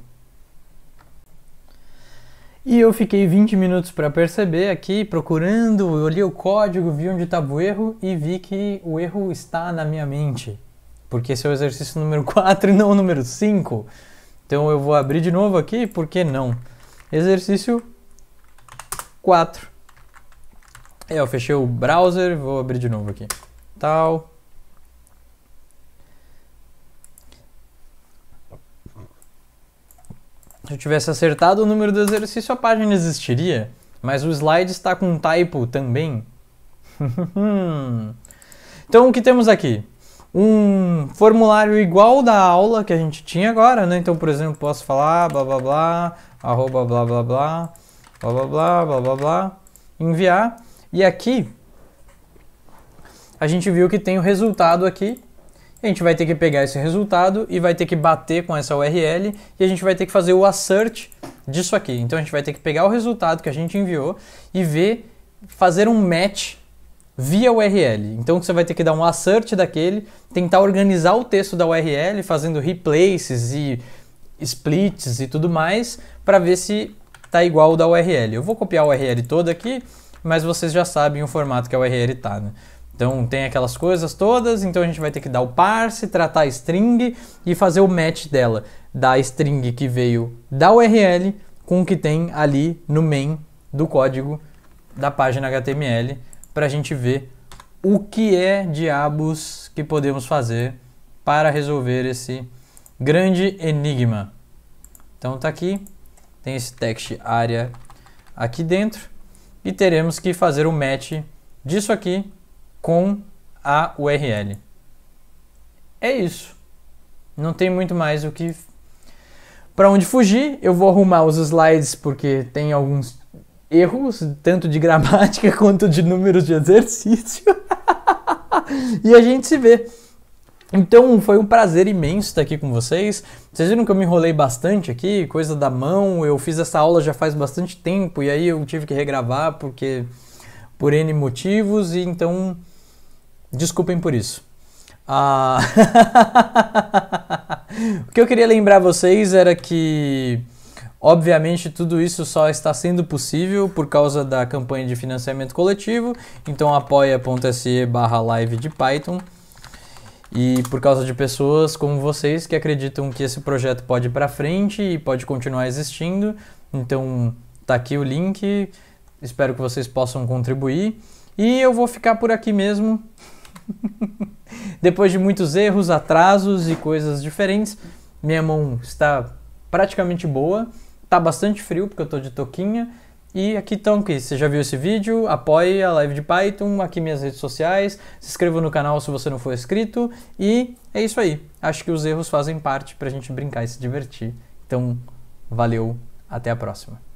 E eu fiquei 20 minutos para perceber aqui, procurando, olhei o código, vi onde estava o erro e vi que o erro está na minha mente. Porque esse é o exercício número 4 e não o número 5. Então eu vou abrir de novo aqui, por que não? Exercício 4. Eu fechei o browser, vou abrir de novo aqui. Tal. Se eu tivesse acertado o número do exercício, a página existiria. Mas o slide está com typo também. então o que temos aqui? Um formulário igual da aula que a gente tinha agora, né? Então, por exemplo, posso falar blá blá blá, arroba blá blá blá, blá blá blá blá blá, enviar. E aqui, a gente viu que tem o resultado aqui. A gente vai ter que pegar esse resultado e vai ter que bater com essa URL e a gente vai ter que fazer o assert disso aqui. Então a gente vai ter que pegar o resultado que a gente enviou e ver, fazer um match via URL. Então você vai ter que dar um assert daquele, tentar organizar o texto da URL fazendo replaces e splits e tudo mais para ver se está igual o da URL. Eu vou copiar a URL toda aqui mas vocês já sabem o formato que é a URL está, né? Então tem aquelas coisas todas, então a gente vai ter que dar o parse, tratar a string e fazer o match dela, da string que veio da URL com o que tem ali no main do código da página HTML para a gente ver o que é diabos que podemos fazer para resolver esse grande enigma. Então tá aqui, tem esse text área aqui dentro e teremos que fazer o match disso aqui com a URL. É isso. Não tem muito mais o que para onde fugir. Eu vou arrumar os slides porque tem alguns erros, tanto de gramática quanto de números de exercício. e a gente se vê. Então foi um prazer imenso estar aqui com vocês. Vocês viram que eu me enrolei bastante aqui, coisa da mão. Eu fiz essa aula já faz bastante tempo e aí eu tive que regravar porque por N motivos e então desculpem por isso. Ah... o que eu queria lembrar vocês era que Obviamente, tudo isso só está sendo possível por causa da campanha de financiamento coletivo, então apoia.se live de Python. E por causa de pessoas como vocês que acreditam que esse projeto pode ir para frente e pode continuar existindo. Então, tá aqui o link. Espero que vocês possam contribuir. E eu vou ficar por aqui mesmo. Depois de muitos erros, atrasos e coisas diferentes, minha mão está praticamente boa. Tá bastante frio porque eu tô de toquinha e aqui estão que você já viu esse vídeo, apoie a live de Python, aqui minhas redes sociais, se inscreva no canal se você não for inscrito e é isso aí. Acho que os erros fazem parte para a gente brincar e se divertir. Então, valeu, até a próxima.